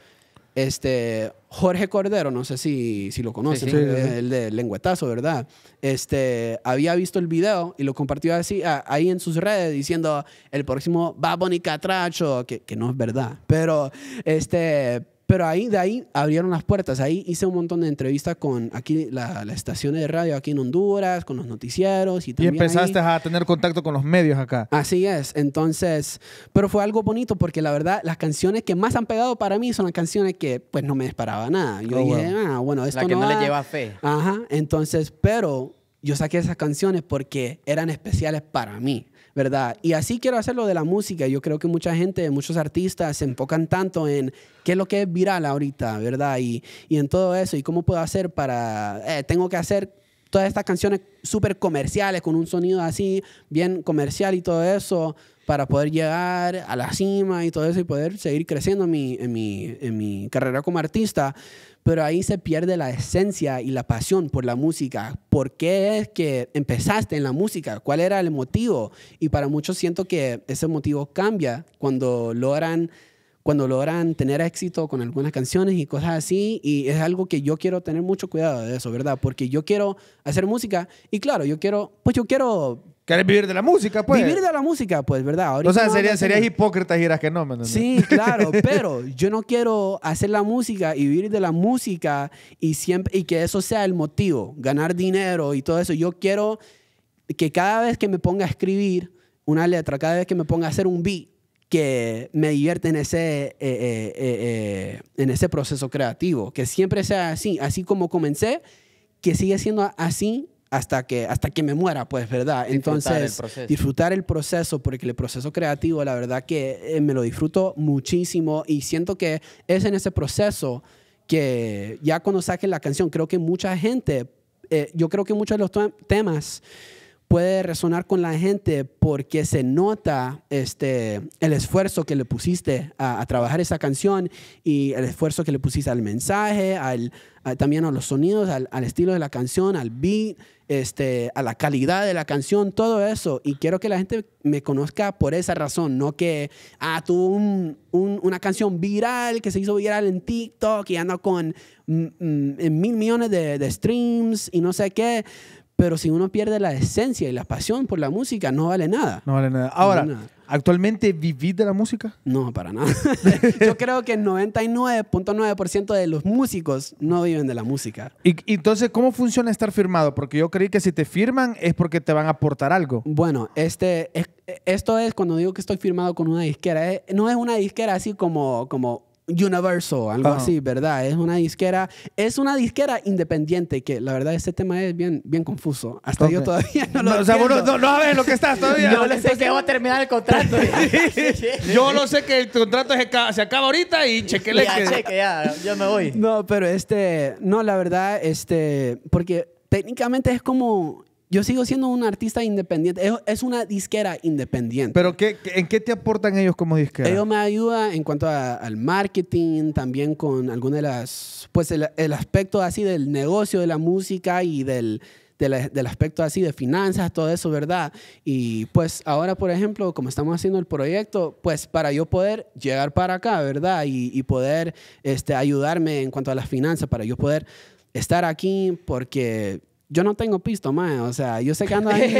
este, Jorge Cordero, no sé si, lo conocen, el de Lenguetazo, ¿verdad? Este, había visto el video y lo compartió así, ahí en sus redes diciendo el próximo va y Catracho, que, que no es verdad, pero este pero ahí, de ahí abrieron las puertas. Ahí hice un montón de entrevistas con aquí las la estaciones de radio aquí en Honduras, con los noticieros y también. Y empezaste a tener contacto con los medios acá. Así es. Entonces, pero fue algo bonito porque la verdad, las canciones que más han pegado para mí son las canciones que pues no me disparaba nada. Yo oh, dije, ah, bueno, esto la que no le lleva fe. Ajá. Entonces, pero yo saqué esas canciones porque eran especiales para mí. ¿verdad? Y así quiero hacerlo de la música. Yo creo que mucha gente, muchos artistas se enfocan tanto en qué es lo que es viral ahorita, ¿verdad? Y, en todo eso, y cómo puedo hacer para, eh, tengo que hacer todas estas canciones súper comerciales, con un sonido así, bien comercial y todo eso para poder llegar a la cima y todo eso y poder seguir creciendo en mi, mi, carrera como artista. Pero ahí se pierde la esencia y la pasión por la música. ¿Por qué es que empezaste en la música? ¿Cuál era el motivo? Y para muchos siento que ese motivo cambia cuando logran cuando logran tener éxito con algunas canciones y cosas así. Y es algo que yo quiero tener mucho cuidado de eso, ¿verdad? Porque yo quiero hacer música y claro, yo quiero, pues yo quiero ¿Quieres vivir de la música, pues? Vivir de la música, pues, ¿verdad? o sea, sería, sería, serías hipócrita giras que no, ¿me Sí, claro, pero yo no quiero hacer la música y vivir de la música y, siempre, y que eso sea el motivo, ganar dinero y todo eso. Yo quiero que cada vez que me ponga a escribir una letra, cada vez que me ponga a hacer un beat, que me divierte en ese, eh, eh, eh, en ese proceso creativo, que siempre sea así, así como comencé, que siga siendo así hasta que, hasta que me muera, pues, ¿verdad? Entonces, disfrutar el proceso, porque el proceso creativo, la verdad que eh, me lo disfruto muchísimo y siento que es en ese proceso que ya cuando saque la canción, creo que mucha gente, eh, yo creo que muchos de los temas puede resonar con la gente porque se nota este, el esfuerzo que le pusiste a, trabajar esa canción y el esfuerzo que le pusiste al mensaje, al, también a los sonidos, al, estilo de la canción, al beat, este, a la calidad de la canción, todo eso. Y quiero que la gente me conozca por esa razón, no que, ah, tuvo un, una canción viral que se hizo viral en TikTok y anda con mm, mm, mil millones de, de streams y no sé qué pero si uno pierde la esencia y la pasión por la música, no vale nada. No vale nada. Ahora, ¿actualmente vivís de la música? No, para nada. Yo creo que el 99.9% de los músicos no viven de la música. ¿Y entonces cómo funciona estar firmado? Porque yo creí que si te firman es porque te van a aportar algo. Bueno, este, esto es cuando digo que estoy firmado con una disquera. Eh, no es una disquera así como, como Universal, algo así, ¿verdad? Es una disquera, es una disquera independiente que la verdad este tema es bien, bien confuso. Hasta yo todavía no lo o sea, no, sabes lo que estás todavía. yo lo sé que va a terminar el contrato. yo lo sé que el contrato se, acaba ahorita y chequele ya, que... cheque ya, yo me voy. No, pero este, no, la verdad, este, porque técnicamente es como yo sigo siendo un artista independiente. Es una disquera independiente. ¿Pero qué, en qué te aportan ellos como disquera? Ellos me ayudan en cuanto al marketing, también con alguna de las... Pues el, aspecto así del negocio de la música y del, del, aspecto así de finanzas, todo eso, ¿verdad? Y pues ahora, por ejemplo, como estamos haciendo el proyecto, pues para yo poder llegar para acá, ¿verdad? Y, poder este, ayudarme en cuanto a las finanzas, para yo poder estar aquí porque yo no tengo pisto, mae. O sea, yo sé que ando ahí. o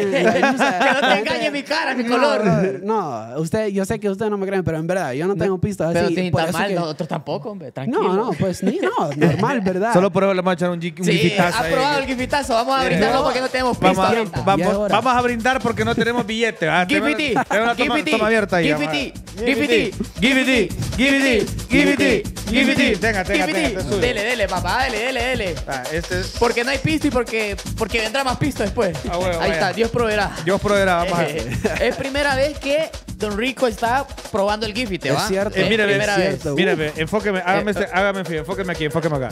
sea, que no te engañe mi cara, mi color. No, usted, yo sé que ustedes no me creen, pero en verdad, yo no tengo pisto así. Pero te mal, que... nosotros tampoco, hombre. Tranquilo. No, no, pues ni, no, normal, ¿verdad? Solo eso le vamos a echar un, sí, gifitazo. Ha probado el gifitazo. Vamos a brindarlo porque no tenemos pisto Vamos, vamos, a brindar porque no tenemos billete. Gifity it una Give it Toma abierta ahí. Venga, Dele, dele, papá, dele, dele, dele. Ah, este porque no hay pisto y porque porque vendrá más pista después. Ah, Ahí está, Dios proveerá. Dios proveerá a eh, ver. Eh, es primera vez que Don Rico está probando el Gifty, ¿va? Eh, es cierto. Es primera Vez. Mírenme, enfóqueme, hágame, este, hágame, este, enfóqueme aquí, enfóqueme acá.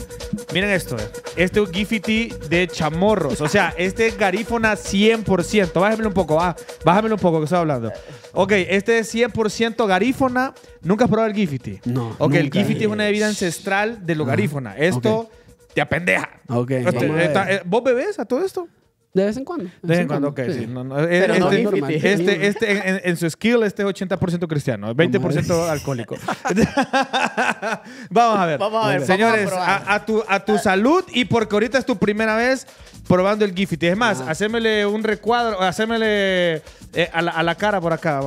Miren esto, este es un de chamorros, o sea, este es garífona 100%. Bájamelo un poco, va. bájamelo un poco que estoy hablando. Ok, este es 100% garífona. ¿Nunca has probado el Gifty? No. Ok, el Gifty es una bebida ancestral de los ah, garífona. Esto te apendeja. Ok. Eh, ¿Vos bebés a todo esto? De vez en cuando. De vez en cuando, ok. este, este, este en, su skill, este es 80% cristiano, 20% alcohólico. vamos a ver. Señores, a, a tu, a tu salud y porque ahorita es tu primera vez probando el Gifty. Es más, ah. hacémele un recuadro, hacémele eh, a, la, a la cara por acá,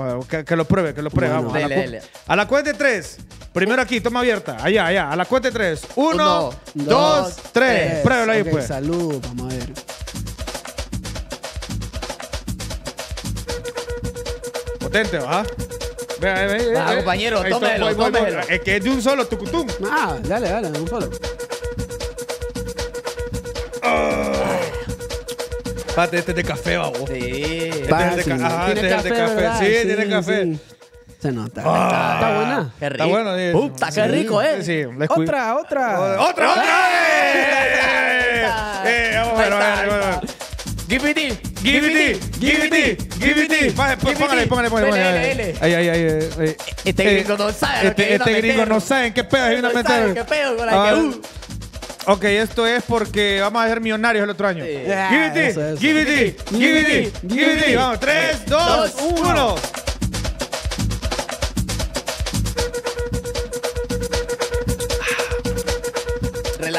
que, lo pruebe, que lo pruebe. a, la a la cuenta de tres. Primero aquí, toma abierta. Allá, allá. A la cuenta de tres. Uno, dos, tres. tres. ahí, pues. Salud, vamos a ver. Potente, ¿va? Ve, ve, ve. Va, compañero, tómelo, Es que es de un solo tucutum. Ah, dale, dale, de un solo. Ah. este es de café, babo. Sí. Este es de, café, ah, Tiene este es de café, Sí, tiene café. Se nota. Ah, está, está, buena. Qué rico. Está bueno. Sí, Puta, qué rico, ¿eh? Sí, sí. otra, otra. ¡Otra, otra! eh, eh, eh vamos a ver, vamos a ver. Give it Give it Give it Give it in. Póngale, póngale, póngale. ahí. ahí, ahí. Este eh, gringo no sabe. Este este gringo este no sabe en qué pedo hay una meter. ¿Qué pedo con la ah, que uh. Ok, esto es porque vamos a ser millonarios el otro año. Give it in. Give it Give it Give it Vamos, 3, 2, 1.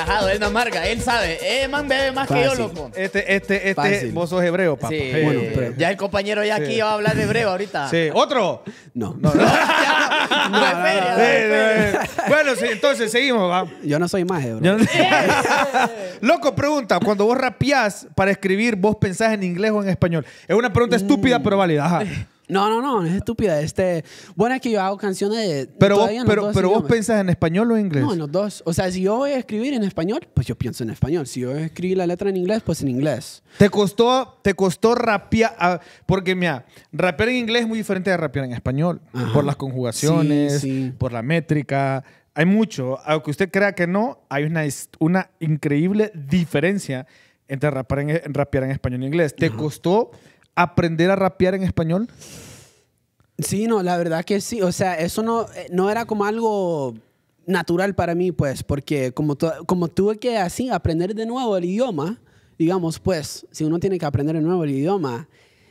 relajado, él no amarga, él sabe. Eh, man bebe más que yo, loco. Este, este, este, vos sos hebreo, papá. Sí. Eh, bueno, eh, pero- Ya el compañero ya aquí va a hablar de ahorita. Sí, otro. No. no no bueno, sí, entonces seguimos, va. Yo no soy más hebreo. Eh, loco, pregunta, cuando vos rapeás para escribir, ¿vos pensás en inglés o en español? Es una pregunta estúpida, mm. pero válida. Ajá. No, no, no, es estúpida. Este, bueno, es que yo hago canciones de. Pero, vos, pero, pero vos pensás en español o en inglés? No, en los dos. O sea, si yo voy a escribir en español, pues yo pienso en español. Si yo voy a escribir la letra en inglés, pues en inglés. ¿Te costó, te costó rapear? Ah, porque, mira, rapear en inglés es muy diferente de rapear en español. Por las conjugaciones, por la métrica. Hay mucho. Aunque usted crea que no, hay una, una increíble diferencia entre rapear en, rapear en español inglés. ¿Te costó.? aprender a rapear en español? Sí, no, la verdad que sí. O sea, eso no, eh, no era como algo natural para mí, pues, porque como, como tuve que así aprender de nuevo el idioma, digamos, pues, si uno tiene que aprender de nuevo el idioma,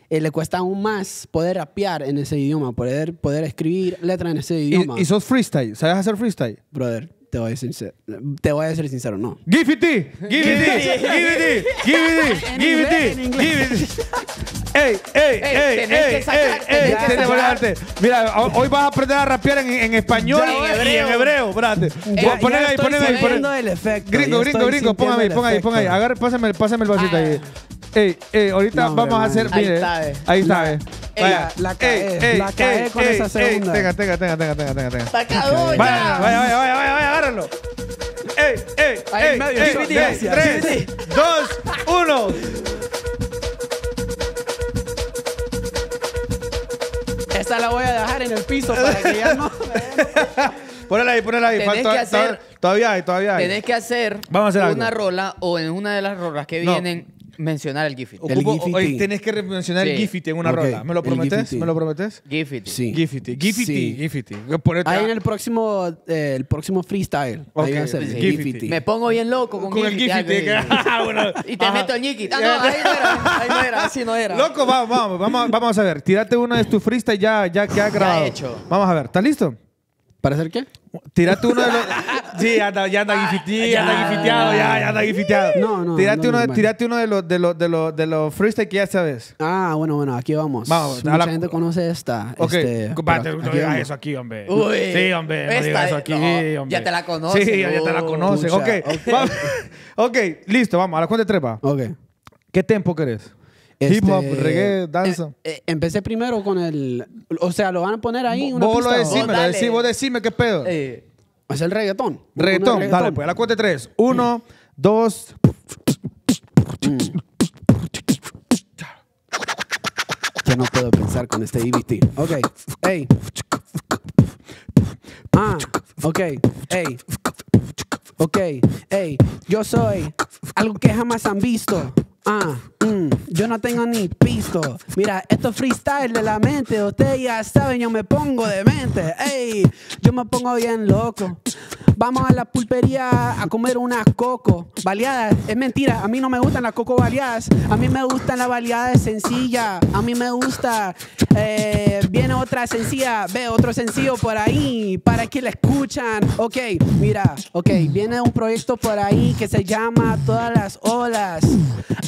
eh, le cuesta aún más poder rapear en ese idioma, poder, poder escribir letras en ese idioma. ¿Y, sos freestyle? ¿Sabes hacer freestyle? Brother, te voy a ser sincero, te voy a ser sincero no. Give it, give it, give it, give it, give it, give it. ¡Ey, ey, ey! ey ey, ey, ey, ey, Mira, hoy vas a aprender a rapear en, español y en hebreo, ¡Ey! Ponle ahí, ¡Ey! ahí. Gringo, gringo, gringo. Póngame ahí, póngame ahí, Agarre, pásame, pásame el vasito ah. ahí. Ey, ey, ahorita vamos a hacer, mire. Eh. Ahí está, eh. Vaya, la, con ey, esa segunda. Tenga, tenga, tenga, tenga, tenga, tenga, Vaya, vaya, vaya, vaya, agárralo. Ey, ey, ey, ey, ey, tres, dos, uno. Esa la voy a dejar en el piso para que ya no. ponela ahí, ponela ahí. que hacer, todavía hay, todavía hay. Tenés que hacer, una rola o en una de las rolas que vienen mencionar el Giffy. El tenés que mencionar el Sí. Giffy en una rola. ¿Me lo prometes? ¿Me lo prometes? Giffy. Sí. Giffy, Giffy, Sí. Giffy. Ahí en el próximo, eh, el próximo freestyle. a Me pongo bien loco con, el Giffy. Ah, bueno. Y te meto el ñiqui. Ah, no, ahí no era, ahí era, así no era. Loco, vamos, vamos, vamos, vamos a ver. Tírate una de tus freestyle ya, ya que ha grabado. hecho. Vamos a ver, ¿estás listo? ¿Para hacer qué? Tírate uno de los. sí, ya anda gifiteado, ya anda gifiteado, ya, ya anda gifiteado. No, no. Tírate no, uno, de, tírate uno de los de los de de los freestyle que ya sabes. Ah, bueno, bueno, aquí vamos. Vamos, Mucha gente conoce esta. Ok, no este, digas ah, eso aquí, hombre. sí, hombre, no digas eso aquí, hombre. Ya te la conoces. Sí, ya, te la uh, conoce ok, okay. listo, vamos, a la cuenta de trepa. Ok. ¿Qué tempo querés? Hip hop, este, reggae, eh, danza. Eh, empecé primero con el. O sea, lo van a poner ahí. Una vos lo decime, oh, vos decime qué pedo. Eh, es el reggaetón. Reggaetón, dale, pues a la cuenta de tres. Uno, dos. Mm. Ya no puedo pensar con este EBT. Ok, hey. Ah, ok, hey. Ok, hey. Yo soy algo que jamás han visto. Ah, mm, yo no tengo ni pisto. Mira, esto es freestyle de la mente. Ustedes ya saben, yo me pongo de mente. Ey, yo me pongo bien loco. Vamos a la pulpería a comer unas coco baleadas. Es mentira, a mí no me gustan las coco baleadas. A mí me gustan las baleadas sencilla. A mí me gusta. Eh, viene otra sencilla, ve otro sencillo por ahí para que la escuchan. Ok, mira, ok, viene un proyecto por ahí que se llama Todas las Olas.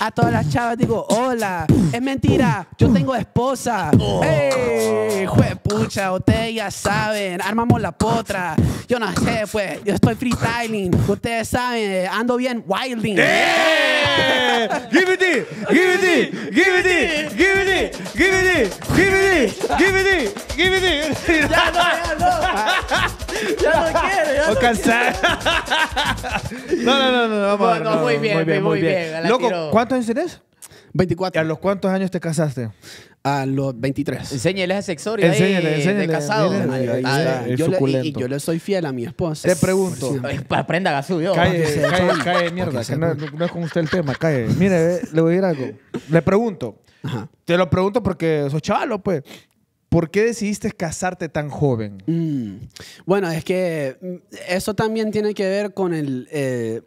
A todas las chavas digo, hola. Es mentira, yo tengo esposa. ¡Ey! Juepucha, ustedes ya saben. Armamos la potra. Yo no sé, pues yo estoy freestyling. Ustedes saben, eh, ando bien wilding. ¡Eh! give it it, give it it, give it it, give it give it give it give it give it Ya no, ya no. Ya no quiero, ya no cansar. No, no, no, no, muy bien, muy bien, Loco, ¿cuántos años 24. ¿Y a los cuántos años te casaste? A los 23. Enséñele ese sexorio enséñale, ahí, casado. yo y yo le soy fiel a mi esposa. Te pregunto. Aprenda Gazú, cae cae cae, mierda, no, es con usted el tema. cae Mire, eh, le voy a decir algo. Le pregunto. Te lo pregunto porque sos chalo, pues. ¿Por qué decidiste casarte tan joven? Mm. Bueno, es que mm, eso también tiene que ver con el... Eh,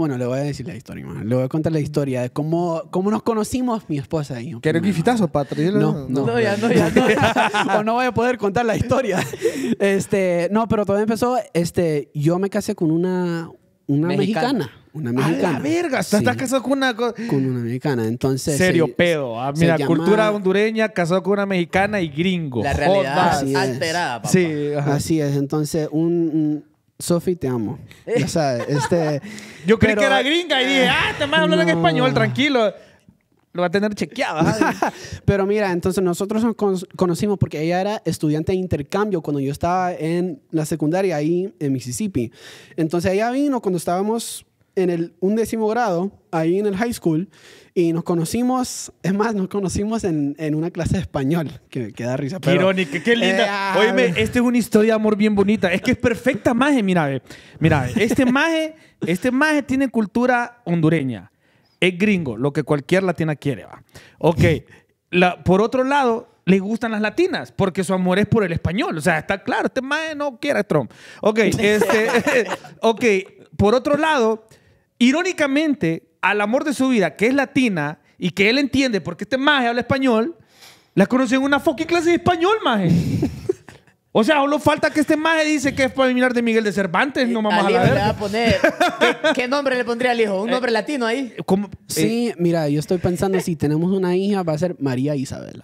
bueno, le voy a decir la historia, le voy a contar la historia de cómo, cómo nos conocimos mi esposa y yo. ¿Quieres un Patrick? No, no, no. ya, No. voy a poder contar la historia. Este, no, pero todo empezó, este, yo me casé con una, una mexicana. Una mexicana. A la verga, estás casado con una. Con una mexicana, entonces. Serio pedo. Ah, mira, cultura hondureña, casado con una mexicana y gringo. La realidad alterada, papá. Sí, así es. Entonces, un Sofi, te amo. Eh. este... Yo creí que era gringa y dije, ah, te este vas a hablar en español, tranquilo. Lo va a tener chequeado. ¿ah? pero mira, entonces nosotros nos conocimos porque ella era estudiante de intercambio cuando yo estaba en la secundaria ahí en Mississippi. Entonces ella vino cuando estábamos en el undécimo grado, ahí en el high school. Y nos conocimos, es más, nos conocimos en, en una clase de español, que, que da risa. Pero, Irónica, qué linda. oye eh, Oíme, ah, esta es una historia de amor bien bonita. Es que es perfecta maje, mira, Mira, este maje, este maje tiene cultura hondureña. Es gringo, lo que cualquier latina quiere, va. Ok. La, por otro lado, le gustan las latinas, porque su amor es por el español. O sea, está claro, este maje no quiere a Trump. Ok, este, ok. Por otro lado, irónicamente, al amor de su vida, que es latina y que él entiende porque este maje habla español, la conoció en una fucking clase de español, maje. O sea, solo falta que este maje dice que es para mirar de Miguel de Cervantes, no vamos a poner. ¿Qué, nombre le pondría al hijo? ¿Un eh, nombre latino ahí? Sí, eh, mira, yo estoy pensando, si tenemos una hija, va a ser María Isabela.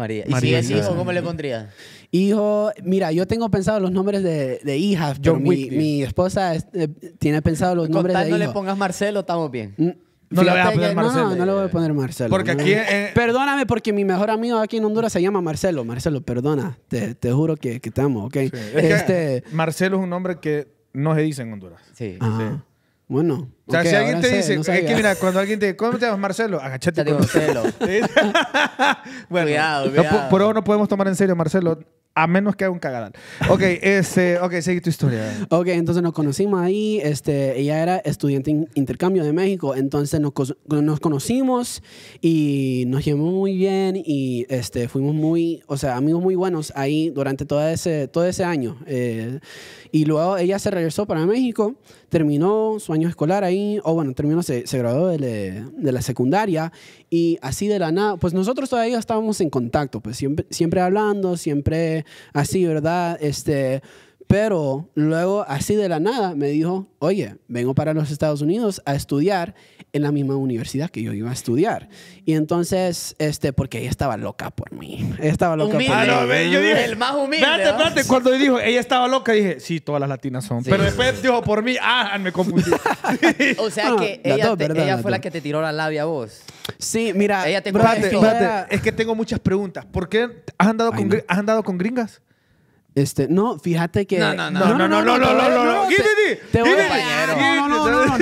María. ¿Y si es hijo, cómo le pondría? Hijo, mira, yo tengo pensado los nombres de, hijas, mi, esposa eh, tiene pensado los nombres tal de no le pongas Marcelo, estamos bien. Mm, no le voy a poner Marcelo. No, no, le voy a poner Marcelo. Porque aquí, eh, Perdóname porque mi mejor amigo aquí en Honduras se llama Marcelo. Marcelo, perdona. Te, juro que, que te amo, ¿ok? Este Marcelo es un nombre que no se dice en Honduras. Sí. Ah, sí. Bueno, o sea, si alguien te dice, es que mira, cuando alguien te ¿cómo te llamas Marcelo? Agachate. Marcelo. bueno, cuidado, cuidado. No, no podemos tomar en serio Marcelo, a menos que haga un cagadán. Ok, este, sigue tu historia. Ok, entonces nos conocimos ahí, este, ella era estudiante en intercambio de México, entonces nos, conocimos y nos llevamos muy bien y este, fuimos muy, o sea, amigos muy buenos ahí durante todo ese, todo ese año. Eh, y luego ella se regresó para México, terminó su año escolar ahí o bueno, terminó, se, graduó de, de, la secundaria y así de la nada, pues nosotros todavía estábamos en contacto, pues siempre, siempre hablando, siempre así, ¿verdad? Este, pero luego, así de la nada, me dijo, oye, vengo para los Estados Unidos a estudiar en la misma universidad que yo iba a estudiar. Y entonces, este, porque ella estaba loca por mí. estaba loca por mí. Ah, el más humilde. Espérate, espérate. Cuando dijo, ella estaba loca, dije, sí, todas las latinas son. Pero después dijo, por mí, ah, ah me confundí. o sea ah, que ella, fue la que te tiró la labia a vos. Sí, mira. Ella te espérate, espérate. Es que tengo muchas preguntas. ¿Por qué has andado, con, ¿has andado con gringas? Este, no, fíjate que. No, no, no, no, no, no, no, no, no, no, no, no, no, no,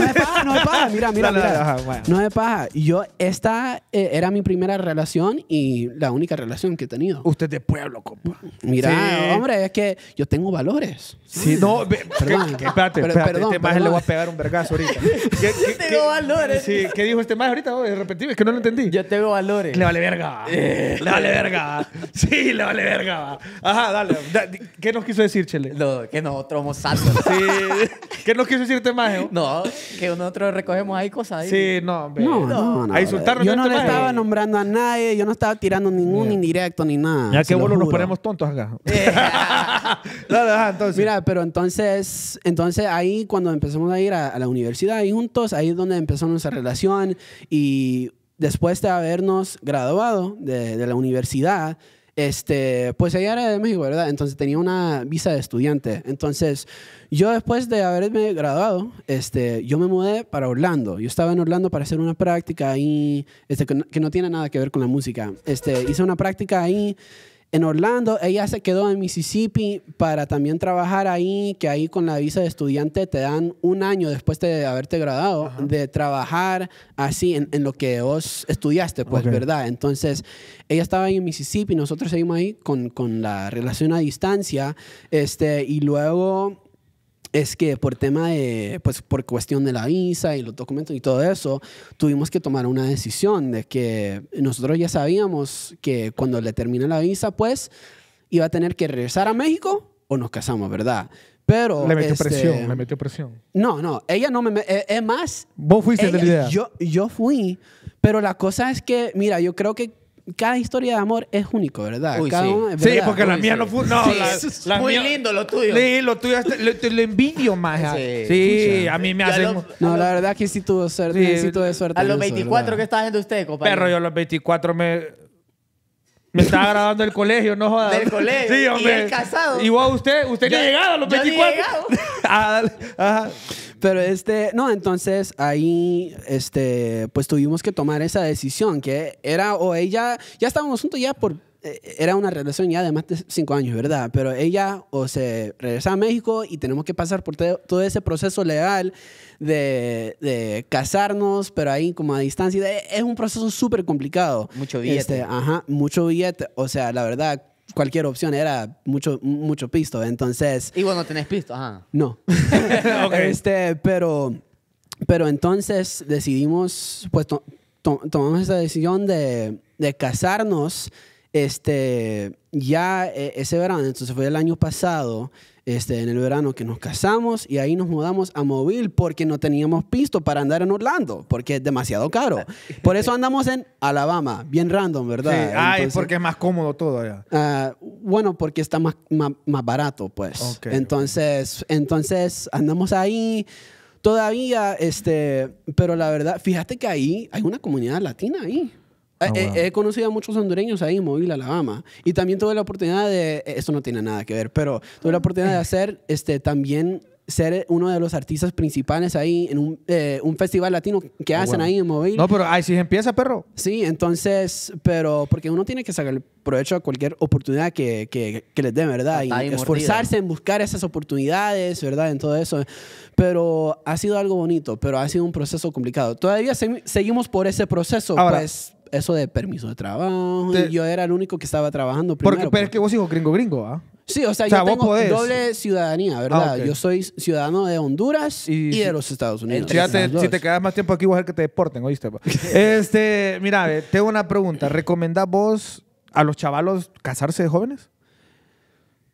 es paja, no es paja. Mira, mira, mira. No es paja. Yo, esta era mi primera relación y la única relación que he tenido. Usted es de pueblo, compa. Mira, hombre, es que yo tengo valores. Sí, no, perdón. Espérate, espérate. Este maje le voy a pegar un vergazo ahorita. Yo tengo valores. Sí, ¿qué dijo este maje ahorita? repente, es que no lo entendí. Yo tengo valores. Le vale verga. Le vale verga. Sí, le vale verga. Ajá, dale. ¿Qué nos quiso decir, Chele? que nosotros somos santos. ¿Qué nos quiso decirte este más, oh? No, que nosotros recogemos ahí cosas. Ahí. Sí, no, No, no, no. A Yo no este le estaba nombrando a nadie, yo no estaba tirando ningún indirecto ni nada. Ya que bueno nos ponemos tontos acá. Eh. Mira, pero entonces, entonces ahí cuando empezamos a ir a, la universidad ahí juntos, ahí es donde empezó nuestra relación y después de habernos graduado de la universidad, este, pues ella era de México, ¿verdad? Entonces tenía una visa de estudiante. Entonces, yo después de haberme graduado, este, yo me mudé para Orlando. Yo estaba en Orlando para hacer una práctica ahí, este, que no tiene nada que ver con la música. Este, hice una práctica ahí en Orlando. Ella se quedó en Mississippi para también trabajar ahí, que ahí con la visa de estudiante te dan un año después de haberte graduado de trabajar así en, lo que vos estudiaste, pues, ¿verdad? Entonces, ella estaba ahí en Mississippi, nosotros seguimos ahí con, con la relación a distancia, este, y luego es que por tema de, pues por cuestión de la visa y los documentos y todo eso, tuvimos que tomar una decisión de que nosotros ya sabíamos que cuando le termina la visa, pues iba a tener que regresar a México o nos casamos, ¿verdad? Pero... Le metió este, presión, le metió presión. No, no, ella no me... Eh, es más... Vos fuiste la idea. Yo, yo fui, pero la cosa es que, mira, yo creo que cada historia de amor es único, ¿verdad? sí. porque la mía no fue. No, muy lindo lo tuyo. Sí, lo tuyo lo, envidio más. Sí, a mí me hace. no, la verdad que sí tuve suerte. sí tuve suerte. A los 24 que está haciendo usted, compadre. Perro, yo a los 24 me. Me estaba grabando el colegio, no jodas. Del colegio. Sí, hombre. Y el casado. Y usted, usted ya ha llegado a los 24. Yo llegado. Ah, ajá. Pero este, no, entonces ahí, este, pues tuvimos que tomar esa decisión, que era, o ella, ya estábamos juntos ya por, eh, era una relación ya de más de cinco años, ¿verdad? Pero ella o se regresa a México y tenemos que pasar por todo ese proceso legal de, casarnos, pero ahí como a distancia. Es un proceso súper complicado. Mucho billete. Este, ajá, mucho billete. O sea, la verdad, cualquier opción era mucho, mucho pisto. Entonces. Y bueno, tenés pisto, ajá. No. Este, pero, pero entonces decidimos, pues tomamos esa decisión de, de casarnos este, ya eh, ese verano. Entonces fue el año pasado este, en el verano que nos casamos y ahí nos mudamos a Móvil porque no teníamos pisto para andar en Orlando, porque es demasiado caro. Por eso andamos en Alabama, bien random, ¿verdad? Sí. porque es más cómodo todo allá. Ah, bueno, porque está más, más, barato, pues. Entonces, entonces andamos ahí todavía, este, pero la verdad, fíjate que ahí hay una comunidad latina ahí. Ah, ah, eh, he, conocido a muchos hondureños ahí en Mobile, Alabama. Y también tuve la oportunidad de, eh, esto no tiene nada que ver, pero tuve la oportunidad de hacer este, también ser uno de los artistas principales ahí en un, eh, un festival latino que ah, hacen ahí en Mobile. No, pero ahí sí empieza, perro. Sí, entonces, pero porque uno tiene que sacar provecho a cualquier oportunidad que, que, les dé, ¿verdad? y esforzarse en buscar esas oportunidades, ¿verdad? En todo eso. Pero ha sido algo bonito, pero ha sido un proceso complicado. Todavía seguimos por ese proceso, pues eso de permiso de trabajo. yo era el único que estaba trabajando pero es pues. que vos hijo gringo gringo, ¿ah? Sí, o sea, yo tengo doble ciudadanía, ah, ¿verdad? Yo soy ciudadano de Honduras y, de los Estados Unidos. si te quedas más tiempo aquí, voy a hacer que te deporten, ¿oíste? este, mira, tengo una pregunta. ¿Recomendás vos a los chavalos casarse de jóvenes?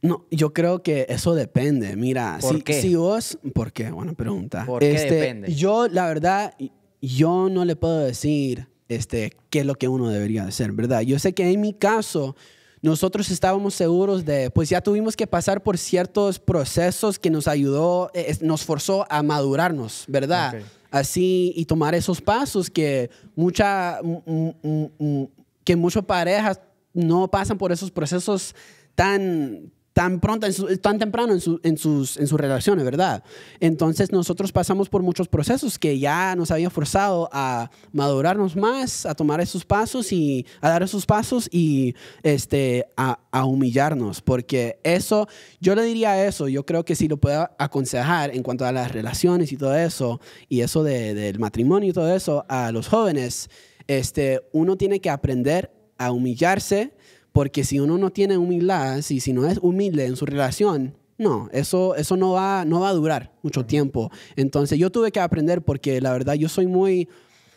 No, yo creo que eso depende. Mira, si, vos, ¿por qué? Buena pregunta. ¿Por este, depende? Yo, la verdad, yo no le puedo decir este, qué es lo que uno debería hacer, ¿verdad? Yo sé que en mi caso, nosotros estábamos seguros de, pues ya tuvimos que pasar por ciertos procesos que nos ayudó, eh, nos forzó a madurarnos, ¿verdad? Así y tomar esos pasos que mucha, mm, mm, mm, que muchas parejas no pasan por esos procesos tan tan pronto, tan temprano en, en, sus, en sus relaciones, ¿verdad? Entonces nosotros pasamos por muchos procesos que ya nos habían forzado a madurarnos más, a tomar esos pasos y a dar esos pasos y este, a, humillarnos, porque eso, yo le diría eso, yo creo que si lo puedo aconsejar en cuanto a las relaciones y todo eso, y eso del matrimonio y todo eso, a los jóvenes, este, uno tiene que aprender a humillarse, porque si uno no tiene humildad, si, si no es humilde en su relación, no, eso, eso no, va, no va a durar mucho tiempo. Entonces yo tuve que aprender porque la verdad yo soy muy...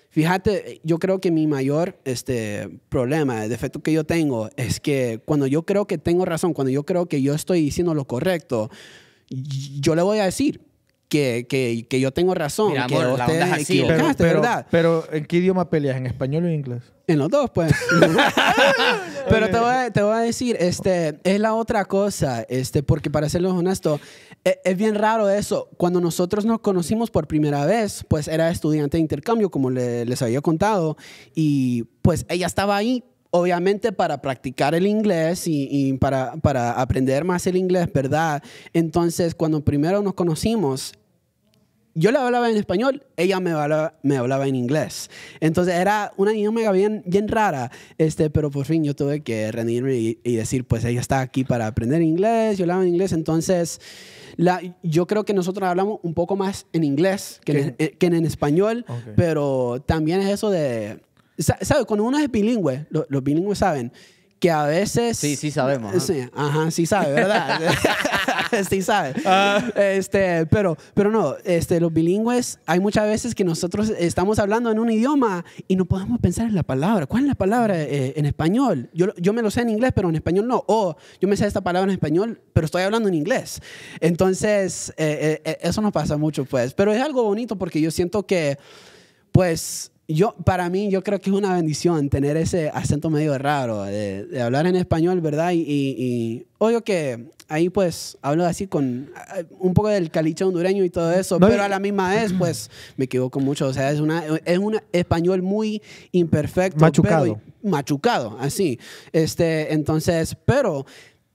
Fíjate, yo creo que mi mayor este, problema, el defecto que yo tengo, es que cuando yo creo que tengo razón, cuando yo creo que yo estoy diciendo lo correcto, yo le voy a decir, que, que, que yo tengo razón, que ustedes ¿verdad? Pero, ¿en qué idioma peleas? ¿En español o en inglés? En los dos, pues. pero te voy, a, te voy a decir, este, es la otra cosa, este, porque para serlo honesto, e, es, bien raro eso. Cuando nosotros nos conocimos por primera vez, pues era estudiante de intercambio, como les había contado, y pues ella estaba ahí, obviamente para practicar el inglés y, y para, para, aprender más el inglés, ¿verdad? Entonces, cuando primero nos conocimos, yo le hablaba en español, ella me hablaba, me hablaba en inglés. Entonces era una dinámica bien, bien rara, este, pero por fin yo tuve que rendirme y, decir, pues ella está aquí para aprender inglés, yo hablaba en inglés, entonces la, yo creo que nosotros hablamos un poco más en inglés que, en, eh, español, pero también es eso de, ¿sabes? Cuando uno es bilingüe, los bilingües saben que a veces... Sí, sí sabemos. Sí, ajá, sí sabe, ¿verdad? sí sabe. Ah. Este, pero, pero no, este, los bilingües, hay muchas veces que nosotros estamos hablando en un idioma y no podemos pensar en la palabra. ¿Cuál es la palabra eh, en español? Yo, yo me lo sé en inglés, pero en español no. O yo me sé esta palabra en español, pero estoy hablando en inglés. Entonces, eh, eh, eso nos pasa mucho, pues. Pero es algo bonito porque yo siento que, pues, yo, para mí, yo creo que es una bendición tener ese acento medio raro de, hablar en español, ¿verdad? Y, y, que ahí pues hablo así con eh, un poco del caliche hondureño y todo eso, pero a la misma vez pues me equivoco mucho. O sea, es, una, es un español muy imperfecto. Machucado. machucado, así. Este, entonces, pero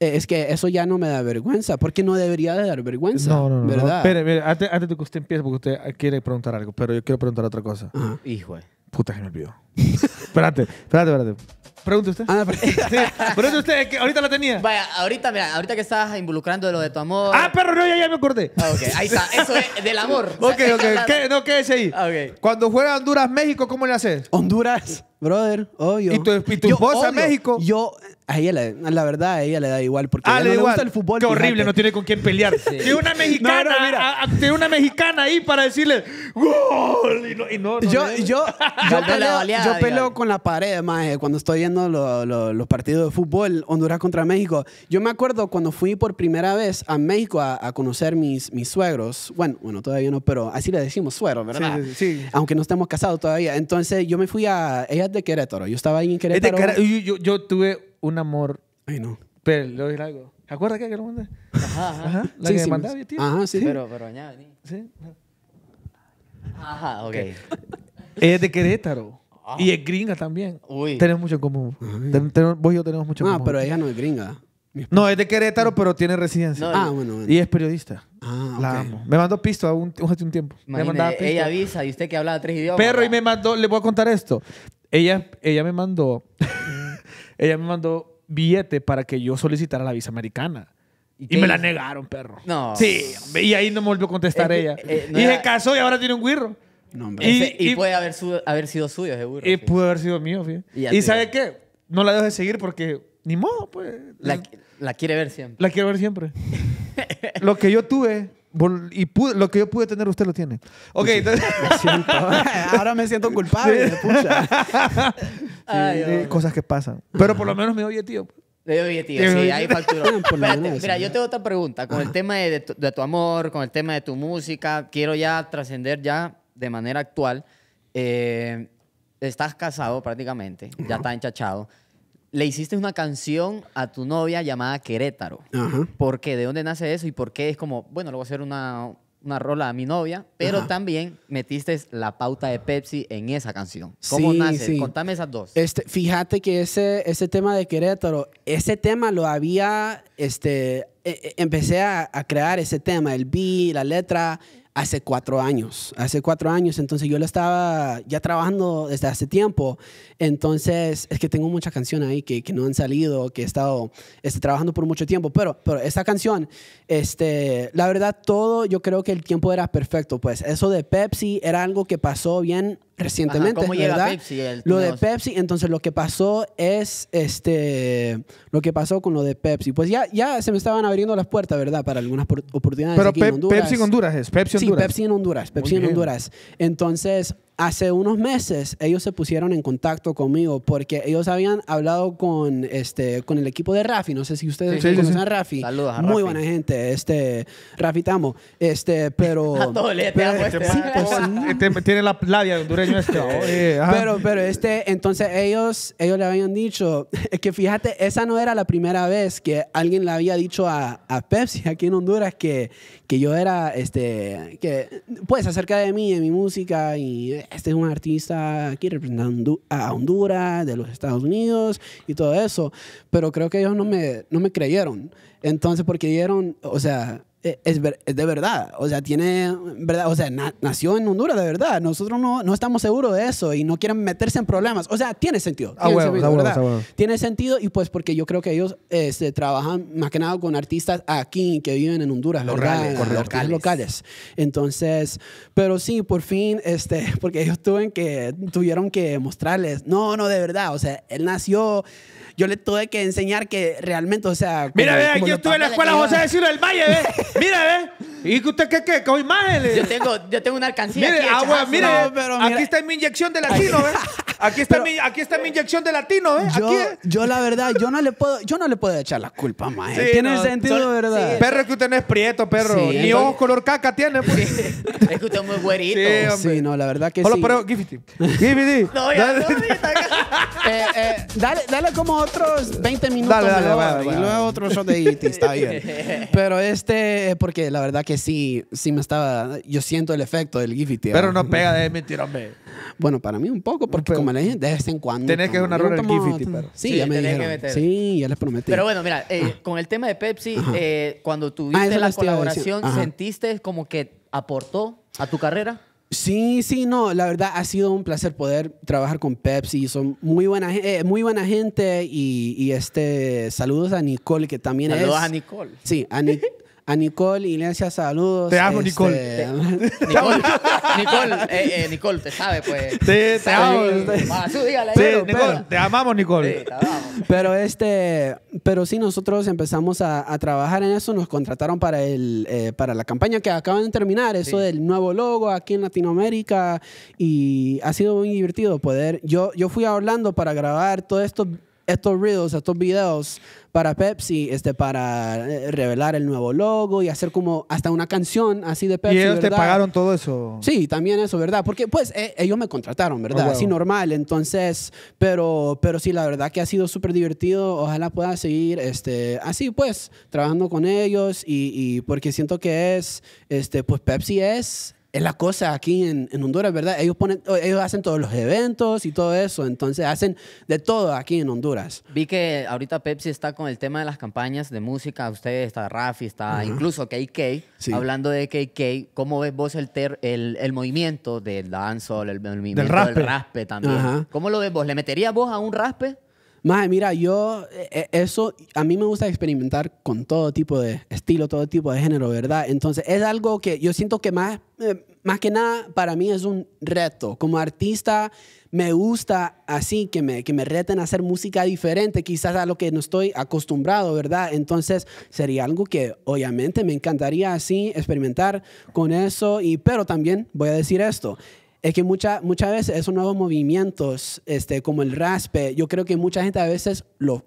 eh, es que eso ya no me da vergüenza, porque no debería de dar vergüenza. No, no, no. ¿verdad? antes, antes, de que usted empiece, porque usted quiere preguntar algo, pero yo quiero preguntar otra cosa. Hijo. Puta, que me olvidó espérate, espérate, espérate. Pregunte usted. Ah, pero... sí, pregunte usted, que ahorita la tenía. Vaya, ahorita, mira, ahorita que estabas involucrando de lo de tu amor. Ah, perro, no, ya, ya me acordé. Ah, ok, ahí está, eso es del amor. ok, ok, ¿Qué, no, quédese ahí. Ok. Cuando juega Honduras, México, ¿cómo le haces? Honduras, brother, obvio. ¿Y tu, y tu esposa, México? Yo, a ella, la, verdad, a ella le da igual, porque ah, le no igual. gusta el fútbol. Qué horrible, no tiene con quién pelear. Tiene una mexicana, ahí para decirle ¡Gol! Y no, y no, yo, yo, yo, yo peleo con la pared, más cuando estoy viendo los partidos de fútbol, Honduras contra México. Yo me acuerdo cuando fui por primera vez a México a, conocer mis, mis suegros. Bueno, bueno, todavía no, pero así le decimos suegros, ¿verdad? Sí, sí, Aunque no estemos casados todavía. Entonces yo me fui a... Ella es de Querétaro. Yo estaba ahí en Querétaro. yo, yo, tuve un amor... Ay, no. Pero le voy a decir algo. ¿Te acuerdas que, lo mandé? Ajá, ajá. La que sí, mandaba, tío. Ajá, sí. Pero, pero añade. Sí. Ajá, ok. es de Querétaro. Y es gringa también. Uy. Tenemos mucho en común. Ah, vos y yo tenemos mucho en ah, No, pero ella no es gringa. No, es de Querétaro, pero tiene residencia. Ah, bueno, Y es periodista. Ah, La amo. Me mandó pisto un, hace un tiempo. me mandaba pisto. ella avisa y usted que habla tres idiomas. Perro, y me mandó, le voy a contar esto. Ella, ella me mandó, ella me mandó billete para que yo solicitara la visa americana. ¿Y me la negaron, perro. No. Sí, y ahí no me volvió a contestar ella. Eh, y se casó y ahora tiene un guirro. Y, puede haber, sido suyo, seguro. Y pudo haber sido mío, fíjate. ¿Y, sabe qué? No la dejo de seguir porque ni modo, pues. La, quiere ver siempre. La quiere ver siempre. lo que yo tuve y pude, lo que yo pude tener, usted lo tiene. Ok, entonces. ahora me siento culpable. cosas que pasan. Pero por lo menos me oye, tío. me doy tío sí, ahí pero mira, yo tengo otra pregunta. Con el tema de, de tu amor, con el tema de tu música, quiero ya trascender ya de manera actual, eh, estás casado prácticamente, ya está enchachado. Le hiciste una canción a tu novia llamada Querétaro. porque ¿De dónde nace eso? ¿Y por qué es como, bueno, le voy a hacer una, una rola a mi novia, pero también metiste la pauta de Pepsi en esa canción. ¿Cómo nace? Contame esas dos. Este, fíjate que ese, ese tema de Querétaro, ese tema lo había, este, e, e, empecé a, a, crear ese tema, el beat, la letra, hace cuatro años. Hace cuatro años, entonces yo lo estaba ya trabajando desde hace tiempo. Entonces, es que tengo mucha canción ahí que, no han salido, que he estado este, trabajando por mucho tiempo. Pero, pero esta canción, este, la verdad, todo yo creo que el tiempo era perfecto. Pues eso de Pepsi era algo que pasó bien recientemente. ¿verdad? lo de Pepsi, entonces lo que pasó es este lo que pasó con lo de Pepsi. Pues ya, ya se me estaban abriendo las puertas, ¿verdad? Para algunas oportunidades. Pero Honduras. Pepsi en Honduras es, Pepsi Honduras. Sí, Pepsi en Honduras, Pepsi en Honduras. Entonces, hace unos meses ellos se pusieron en contacto conmigo porque ellos habían hablado con, este, con el equipo de Rafi. No sé si ustedes conocen a Rafi. Saludos Rafi. Muy buena gente, este, Rafi Tamo. Este, pero... pero este, este, pues este, tiene la labia hondureño este. pero, pero este, entonces ellos, ellos le habían dicho que fíjate, esa no era la primera vez que alguien le había dicho a, a Pepsi aquí en Honduras que, que yo era, este, que, pues acerca de mí, y mi música y este es un artista aquí representando a Honduras, de los Estados Unidos y todo eso. Pero creo que ellos no me, no me creyeron. Entonces, porque dieron, o sea, eh, es, de verdad. O sea, tiene, ¿verdad? O sea, nació en Honduras de verdad. Nosotros no, no, estamos seguros de eso y no quieren meterse en problemas. O sea, tiene sentido. Tiene, sentido, y pues porque yo creo que ellos este, trabajan más que nada con artistas aquí que viven en Honduras, locales, Locales. Entonces, pero sí, por fin, este, porque ellos tuvieron que, tuvieron que mostrarles, no, no, de verdad. O sea, él nació yo le tuve que enseñar que realmente, o sea... Mira, ve, aquí yo estuve en la escuela José de Ciro del Valle, ve. Mira, ve. ¿Y usted qué, qué, con imágenes? Yo tengo, yo tengo una alcancía mire, agua ah, mire, mira. aquí está mi inyección de latino, ve. Aquí está, mi, aquí está mi inyección de latino, ¿eh? Yo, aquí, yo, la verdad, yo no le puedo, yo no le puedo echar la culpa, maestro. tiene sentido, ¿verdad? perro, que usted no es prieto, perro. Ni ojos color caca tiene. Pues. es que usted es muy güerito. Sí, no, la verdad que Hola, sí. pero, give No, ya, no, eh, eh, dale, dale como otros 20 minutos. y luego otros son de IT, e está bien. Pero este, porque la verdad que sí, sí me estaba. Yo siento el efecto del Gifty. Pero no pega de mentira, hombre. Bueno, para mí un poco, porque como le dije, de vez en cuando. Tenés que un error el Gifty, pero. Sí, ya me dijeron. Sí, ya les prometí. Pero bueno, mira, eh, con el tema de Pepsi, eh, cuando ah, tuviste la colaboración, ¿sentiste como que aportó a tu carrera? Sí, sí, no, la verdad ha sido un placer poder trabajar con Pepsi, son muy buena, eh, muy buena gente y, este, saludos a Nicole que también es... Saludos a Nicole. Sí, a, Nicole. A Nicole Iglesia, saludos. Te amo, Nicole. Este, eh, eh, eh, Nicole, te sabe, pues. te amo. te amamos, Nicole. Pero, este, pero sí, nosotros empezamos a, trabajar en eso. Nos contrataron para, el, para la campaña que acaban de terminar, eso del nuevo logo aquí en Latinoamérica. Y ha sido muy divertido poder. Yo, yo fui a Orlando para grabar todo esto estos reels, estos videos para Pepsi, este, para eh, revelar el nuevo logo y hacer como hasta una canción así de Pepsi. Y ellos te pagaron todo eso. Sí, también eso, ¿verdad? Porque pues eh, ellos me contrataron, oh, ¿verdad? Así normal, entonces, pero, pero sí, la verdad que ha sido súper divertido. Ojalá pueda seguir este, así pues, trabajando con ellos y, porque siento que es, este, pues Pepsi es es la cosa aquí en, Honduras, ¿verdad? Ellos, ponen, oh, ellos hacen todos los eventos y todo eso, entonces hacen de todo aquí en Honduras. Vi que ahorita Pepsi está con el tema de las campañas de música, usted está Rafi, está incluso KK, hablando de KK, ¿cómo ves vos el, ter, el, movimiento del dancehall, el, movimiento del raspe, también? ¿Cómo lo ves vos? ¿Le meterías vos a un raspe? Mae, mira, yo, eh, eh, eso, a mí me gusta experimentar con todo tipo de estilo, todo tipo de género, ¿verdad? Entonces, es algo que yo siento que más, eh, más que nada para mí es un reto. Como artista, me gusta así, que me, que me reten a hacer música diferente, quizás a lo que no estoy acostumbrado, ¿verdad? Entonces, sería algo que obviamente me encantaría así experimentar con eso, y, pero también voy a decir esto, es que mucha, muchas veces esos nuevos movimientos, este, como el raspe, yo creo que mucha gente a veces lo,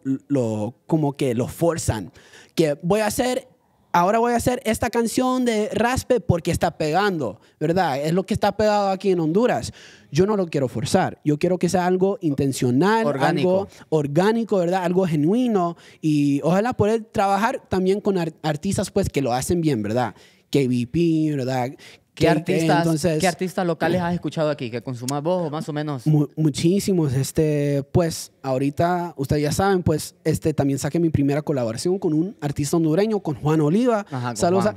como que lo forzan. Que voy a hacer, ahora voy a hacer esta canción de raspe porque está pegando, ¿verdad? Es lo que está pegado aquí en Honduras. Yo no lo quiero forzar. Yo quiero que sea algo intencional, algo orgánico, ¿verdad? Algo genuino. Y ojalá poder trabajar también con artistas pues que lo hacen bien, ¿verdad? KVP, ¿verdad? ¿Qué, artistas, locales has escuchado aquí que consumas vos más o menos? muchísimos. Este, pues ahorita, ustedes ya saben, pues este, también saqué mi primera colaboración con un artista hondureño, con Juan Oliva. Ajá, Saludos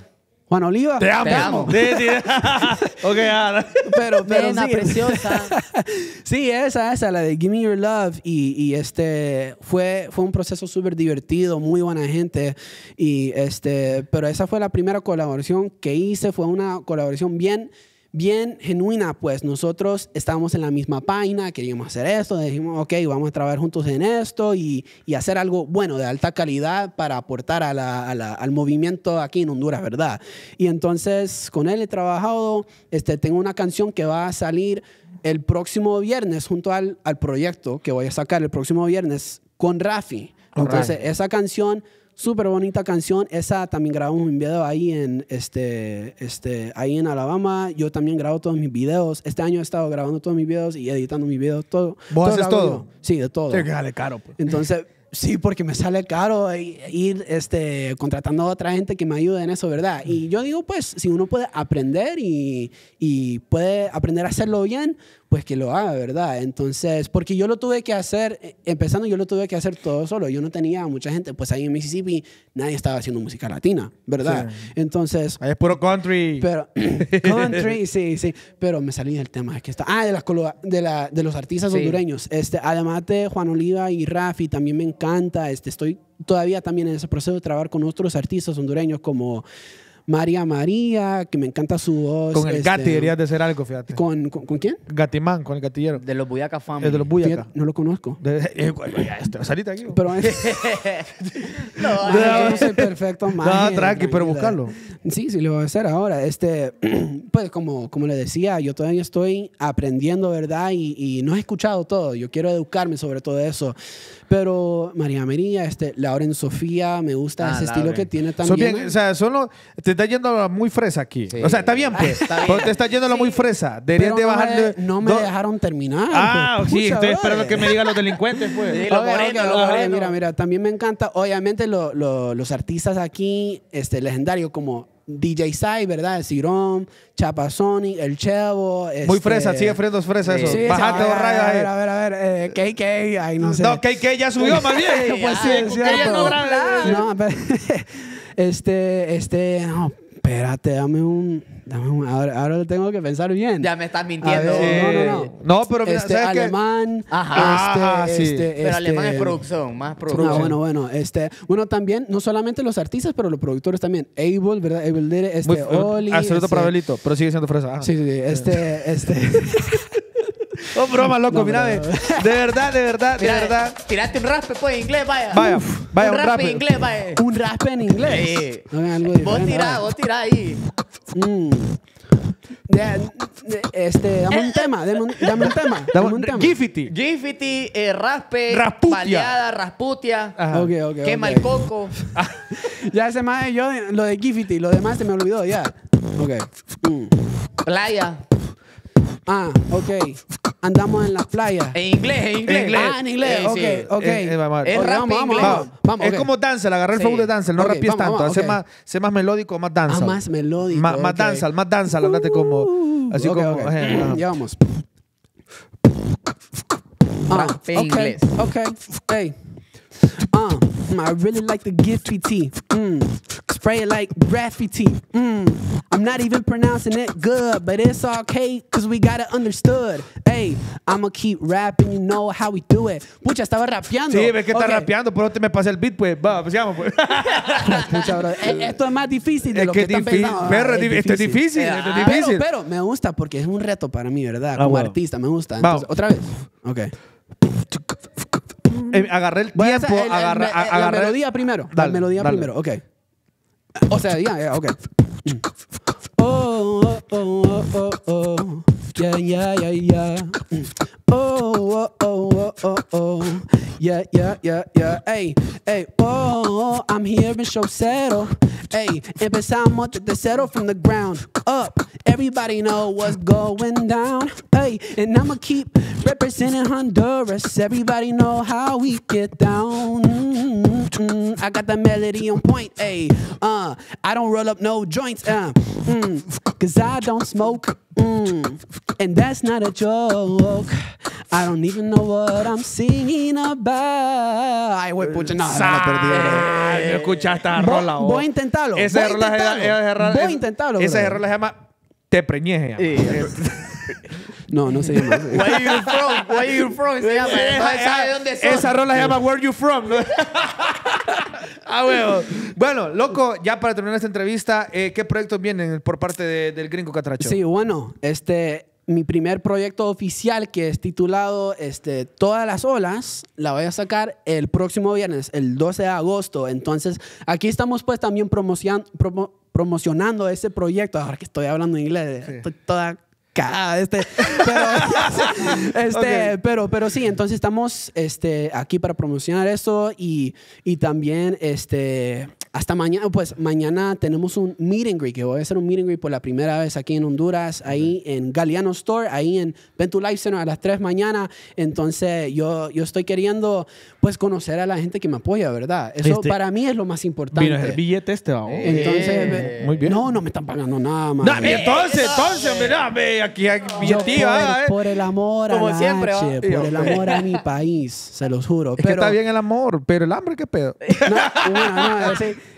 Juan Oliva. Te amo. Sí, sí. ok, ahora. Pero, pero Nena, preciosa. sí, esa, esa, la de Give Me Your Love. Y, y este, fue, fue un proceso súper divertido, muy buena gente. Y este, pero esa fue la primera colaboración que hice. Fue una colaboración bien bien genuina, pues nosotros estábamos en la misma página, queríamos hacer esto, dijimos, ok, vamos a trabajar juntos en esto y, hacer algo bueno, de alta calidad para aportar al movimiento aquí en Honduras, ¿verdad? Y entonces con él he trabajado, este, tengo una canción que va a salir el próximo viernes junto al, al proyecto que voy a sacar el próximo viernes con Rafi. Entonces esa canción Súper bonita canción. Esa también grabamos un video ahí en, este, este, ahí en Alabama. Yo también grabo todos mis videos. Este año he estado grabando todos mis videos y editando mis videos. Todo, ¿Vos haces todo? Sí, de todo. Te sale caro. Pues. Entonces, sí, porque me sale caro ir este, contratando a otra gente que me ayude en eso, ¿verdad? Y mm. yo digo, pues, si uno puede aprender y, y puede aprender a hacerlo bien, pues que lo haga, ¿verdad? Entonces, porque yo lo tuve que hacer, eh, empezando yo lo tuve que hacer todo solo, yo no tenía mucha gente, pues ahí en Mississippi nadie estaba haciendo música latina, ¿verdad? Entonces... Ahí es puro country. Pero, country, sí, sí, pero me salí del tema, que está... Ah, de, de, de los artistas hondureños, este, además de Juan Oliva y Rafi, también me encanta, este, estoy todavía también en ese proceso de trabajar con otros artistas hondureños como... María María, que me encanta su voz. Con el gati, Gatti este, deberías de hacer algo, fíjate. ¿Con, con, quién? Gatimán, con el gatillero. De los Buyaca Family. Eh, de los Buyaca. no lo conozco. De, este, aquí. Pero ah, no, no, no perfecto, María. No, tranqui, pero buscarlo. Sí, sí, lo voy a hacer ahora. Este, pues como, como le decía, yo todavía estoy aprendiendo, ¿verdad? Y, no he escuchado todo. Yo quiero educarme sobre todo eso. Pero María María, este, Lauren Sofía, me gusta ah, ese estilo que tiene también. Son bien, o sea, son está yendo muy fresa aquí. O sea, está bien, pues. Ah, está bien. Pero te está yendo lo muy fresa. Deberían de no bajarle. no me dejaron terminar. Ah, sí, estoy esperando que me digan los delincuentes, pues. los morenos, mira, mira, también me encanta, obviamente, los artistas aquí, este, legendarios como DJ Sai, ¿verdad? El Cirón, Chapa Sony, El Chevo. Muy este, fresa, sigue friendo fresa eso. Sí, Bajate rayos ahí. A ver, a ver, a ver. Eh, KK, ahí no sé. No, KK ya subió más bien. pues ah, sí, cierto. no, pero... Este, este, no, espérate, dame un, dame un ahora, ahora, lo tengo que pensar bien. Ya me estás mintiendo. no, no, no. No, pero este, alemán, Ajá, este, ah, sí. este, pero alemán es este, producción, más producción. bueno, bueno, este, bueno, también, no solamente los artistas, pero los productores también. Able, ¿verdad? Able Dere, este, Muy, eh, Oli. Absoluto este, para Abelito, pero sigue siendo fresa. Ah. Sí, sí, sí, este, este. ¡Oh, broma, loco, mira De, verdad, de verdad, de eh, verdad. Tirate un raspe, pues, en inglés, vaya. Vaya, vaya, un, un raspe. en inglés, vaya. Un raspe en inglés. vos tirás, vos tirás ahí. Mm. este, dame un tema, dame un, tema. Dame un tema. Giffity. Giffity, eh, raspe, rasputia. paleada, rasputia, Ajá. ok! quema el coco. ya ese más yo, lo de Giffity, lo demás se me olvidó ya. Ok. Playa. Mm. Ah, ok andamos en la playa. En inglés, en inglés. En inglés. Ah, en inglés. Eh, ok, eh, eh, ok. Es, rap vamos, inglés. Vamos, Es como le agarré el flow de dancer, no rapies tanto. hacer más, sé más melódico, más danza. Ah, más melódico. más danza, más danza, andate como. Uh, así como. Ya vamos. en inglés. Ok, hey. Uh, I really like the gifty tea. Mm, spray it like graffiti. Mm, I'm not even pronouncing it good, but it's okay, cause we got it understood. Hey, I'ma keep rapping, you know how we do it. Pucha, estaba rapeando. Sí, ves que está rapeando, pero te me pasé el beat, pues. Va, pues sigamos, pues. Pucha, bro. E-, esto es más difícil de lo que, que están pensando. Perro, ah, es difícil. Esto es difícil, es difícil. Pero, pero, me gusta porque es un reto para mí, ¿verdad? Ah, Como artista, me gusta. Entonces, otra vez. Ok eh, agarré el Voy tiempo, hacer el- el- agarra- el- a- La melodía primero. dale La melodía dale. primero, ok. O sea, ya, ya, ok. Oh, oh, oh, oh, oh, oh. yeah yeah yeah ya. oh, oh, oh, oh, oh. oh, Yeah, yeah, yeah, yeah. hey hey. oh, I'm here in Shosero. Ey, empezamos desde cero from the ground up. Everybody know what's going down. hey. and I'ma keep representing Honduras. Everybody know how we get down. Mm -hmm. I got the melody on point. hey. uh, I don't roll up no joints. Uh, mm, cause I don't smoke. Mm. And that's not a joke. I don't even know what I'm singing about. Ay, güey, pucha, nada. No, perdí. No escuchaste esta rola, Voy a intentarlo. Ese voy error, intentarlo. voy a intentarlo. Ese error se llama Te preñeje. No, no se llama. Where you from? Where you from? Se llama. Esa, dónde Esa rola se llama Where you from. ah, huevo. Bueno, loco, ya para terminar esta entrevista, eh, ¿qué proyectos vienen por parte del Gringo Catracho? Sí, bueno, este, mi primer proyecto oficial que es titulado este, Todas las olas, la voy a sacar el próximo viernes, el 12 de agosto. Entonces, aquí estamos pues también promocionando ese proyecto. Ahora que estoy hablando inglés, estoy toda Ah, este, este pero, pero, sí, entonces estamos este, aquí para promocionar esto y, y también, este, hasta mañana, pues mañana tenemos un meeting que voy a hacer un meeting por la primera vez aquí en Honduras, ahí en Galeano Store, ahí en Ventu Life Center a las 3 mañana. Entonces yo, yo estoy queriendo pues conocer a la gente que me apoya, ¿verdad? Eso este para mí es lo más importante. Mira, el billete este va. Entonces, eh, muy bien. no, no me están pagando nada más. Eh, entonces, eh, entonces, mira, ve, aquí hay mi Por, por, el amor a siempre, por el amor a mi país, se los juro. pero, que está bien el amor, pero el hambre, ¿qué pedo? No, no no,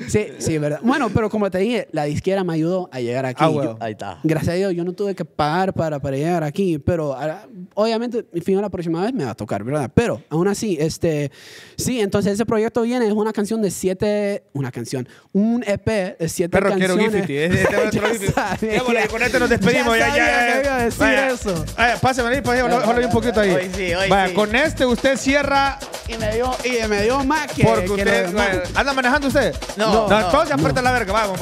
Sí, sí, verdad. Bueno, pero como te dije, la disquera me ayudó a llegar aquí. Ah, bueno. Ahí está. Gracias a Dios, yo no tuve que pagar para, para llegar aquí, pero ah, obviamente obviamente, fin, la próxima vez me va a tocar, ¿verdad? Pero aún así, este, sí, entonces ese proyecto viene, es una canción de siete, una canción, un EP de siete Perro, canciones. quiero Gifty. es este Ya con este nos despedimos. Ya, ya, sabía ya. que iba decir eso. pásame ahí, un poquito ahí. Vaya, con este usted cierra Y me dio, y me dio más que... porque usted... ¿Anda manejando usted? No, no, no. la verga. Vamos,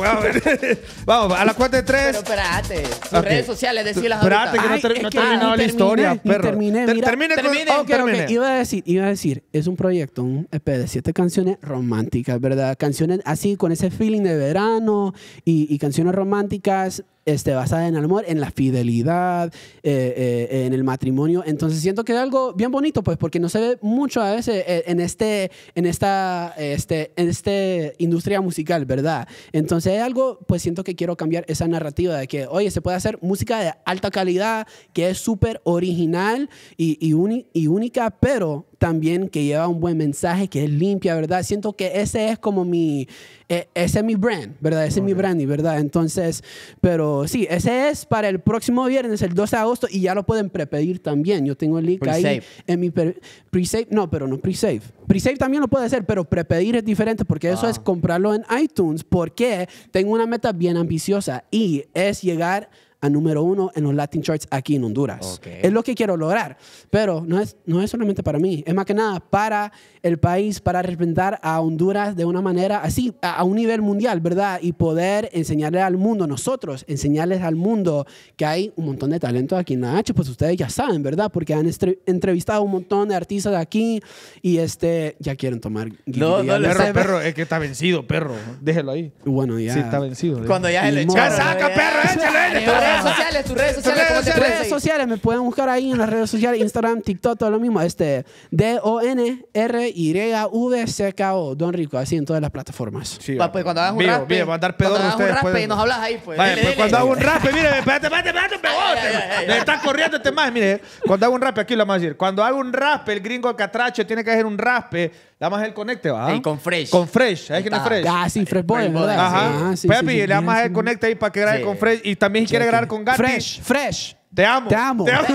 vamos. a la cuenta de tres. Pero espérate. Sus redes sociales, decílas Espérate, que no, ter la historia, perro. Terminé, mira, termine, termine, oh, Iba a decir, iba a decir, es un proyecto, un EP de siete canciones románticas, ¿verdad? Canciones así, con ese feeling de verano y canciones románticas este, basada en el amor, en la fidelidad, eh, eh, en el matrimonio. Entonces siento que es algo bien bonito, pues, porque no se ve mucho a veces eh, en, este, en, esta, este, en este industria musical, ¿verdad? Entonces es algo, pues siento que quiero cambiar esa narrativa de que, oye, se puede hacer música de alta calidad, que es súper original y única, pero también que lleva un buen mensaje, que es limpia, ¿verdad? Siento que ese es como mi, e, ese es mi brand, ¿verdad? Ese es mi brand, ¿verdad? Entonces, pero sí, ese es para el próximo viernes, el 12 de agosto, y ya lo pueden prepedir también. Yo tengo el link ahí en mi pre-save, no, pero no pre-save. Pre-save también lo puede hacer, pero prepedir es diferente porque eso es ah. comprarlo en iTunes, porque tengo una meta bien ambiciosa y es llegar a a número uno en los Latin charts aquí en Honduras. Es lo que quiero lograr, pero no es, no es solamente para mí, es más que nada para el país, para representar a Honduras de una manera así, a, un nivel mundial, ¿verdad? Y poder enseñarle al mundo, nosotros, enseñarles al mundo que hay un montón de talento aquí en la H, pues ustedes ya saben, ¿verdad? Porque han entrevistado un montón de artistas de aquí y este, ya quieren tomar. No, no, perro, perro, es que está vencido, perro. Déjelo ahí. Bueno, ya. Sí, está vencido. Cuando ya, le Ya saca, perro! ¡Échalo, échale! sociales, tus redes sociales. sociales, me pueden buscar ahí en las redes sociales, Instagram, TikTok, todo lo mismo. Este, D-O-N-R-Y-V-C-K-O, Don Rico, así en todas las plataformas. pues cuando hagas un rappe cuando hagas un raspe, pues. nos hablas ahí, pues. pues cuando hago un raspe, mire, espérate, espérate, espérate, espérate, Le están corriendo este más, mire. Cuando hago un rap, aquí lo vamos a decir. Cuando hago un raspe, el gringo catracho tiene que hacer un raspe eh, damos el conecte, ¿va? Y con Fresh. Con Fresh, ¿sabes quién es Fresh? Ah, sí, Fresh Boy, ¿verdad? Ajá. Ah, sí, Pepi, le damos el conecte ahí para que grabe con Fresh. Y también quiere grabar con Gatti. Fresh, Fresh. Te amo. Te amo. Te amo. Te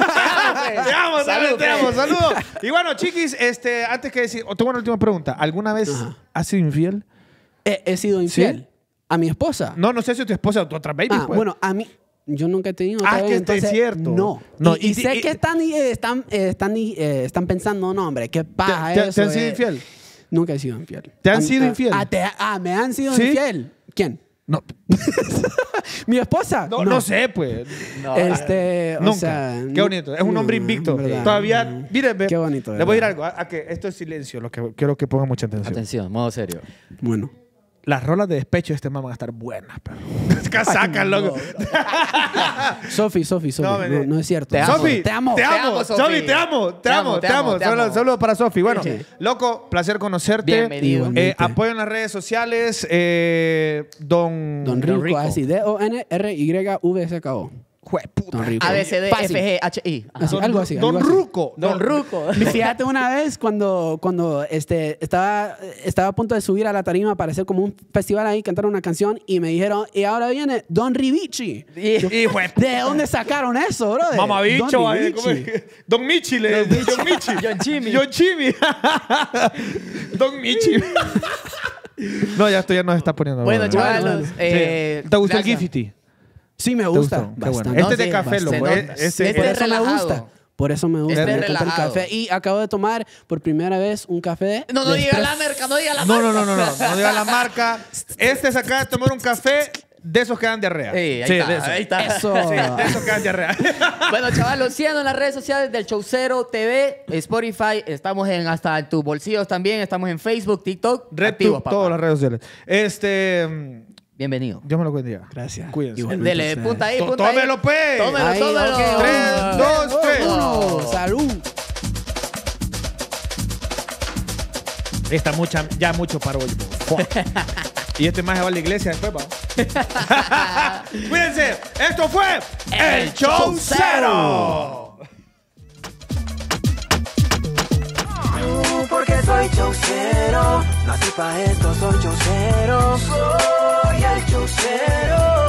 amo. te amo, te amo. Saludos. Y bueno, chiquis, este, antes que decir, tengo una última pregunta. ¿Alguna vez has sido infiel? He, sido infiel. A mi esposa. No, no sé si tu esposa o tu otra baby. Ah, pues. Bueno, a mí, yo nunca he tenido. Ah, que entonces, cierto. No. no y, sé que están, eh, están, eh, están, eh, están pensando, no, hombre, qué pasa? ¿Te, han sido infiel? Nunca he sido infiel. ¿Te han, sido ah, infiel? Ah, ah, me han sido infiel. ¿Quién? No. ¿Mi esposa? No, no, sé, pues. No, este, nunca. Qué bonito. Es un hombre mm, invicto. Todavía, mírenme. Mm, qué bonito. Le voy a decir algo. que esto es silencio, lo que quiero que pongan mucha atención. Atención, modo serio. Bueno las rolas de despecho de este man van a estar buenas, pero. sacas, loco. Sofi, Sofi, Sofi. No, es cierto. Te amo. Te amo. Te amo, Sofi. Te amo. Te amo. Te amo. Saludos para Sofi. Bueno, loco, placer conocerte. Bienvenido. Eh, apoyo en las redes sociales. Eh, don, don Rico. Así. D-O-N-R-Y-V-S-K-O. Jueputa. A, B, C, D, F, G, H, I. Don algo así. Don Ruco. Don Ruco. Fíjate una vez cuando, cuando este, estaba, estaba a punto de subir a la tarima para hacer como un festival ahí, cantar una canción y me dijeron, y ahora viene Don Rivichi. Y, ¿De dónde sacaron eso, bro? Mamabicho. Don, Don Michi. Le, Don, Don Michi. Don Jimmy. Don Jimmy. Don Michi. no, ya esto ya nos está poniendo. Bueno, chavalos. Eh, ¿Te gustó el Sí, me gusta. Este, eh, este es de café, lo Este, este me gusta. Por eso me gusta, este el café. Y acabo de tomar por primera vez un café. No, no diga la marca, no diga la marca. No, no, no, no, no, diga la marca. Este se acaba de tomar un café de esos que dan diarrea. Sí, ahí está. De Ahí está. Eso. de esos que dan diarrea. bueno, chavalos, síganos en las redes sociales del Chaucero TV, Spotify, estamos en hasta tus bolsillos también, estamos en Facebook, TikTok, Red todas las redes sociales. Este, Bienvenido. yo me lo cuento ya Gracias. Cuídense. Dele, punta ahí, punta ahí. Tómelo, pe. Pues. Tómelo, ahí, tómelo. Okay. Tres, dos, Salud. Está mucha, ya mucho para hoy. y este más va a la iglesia después, va. Cuídense. Esto fue El, Show Cero. porque soy No Nací pa' esto, soy chocero Soy el chocero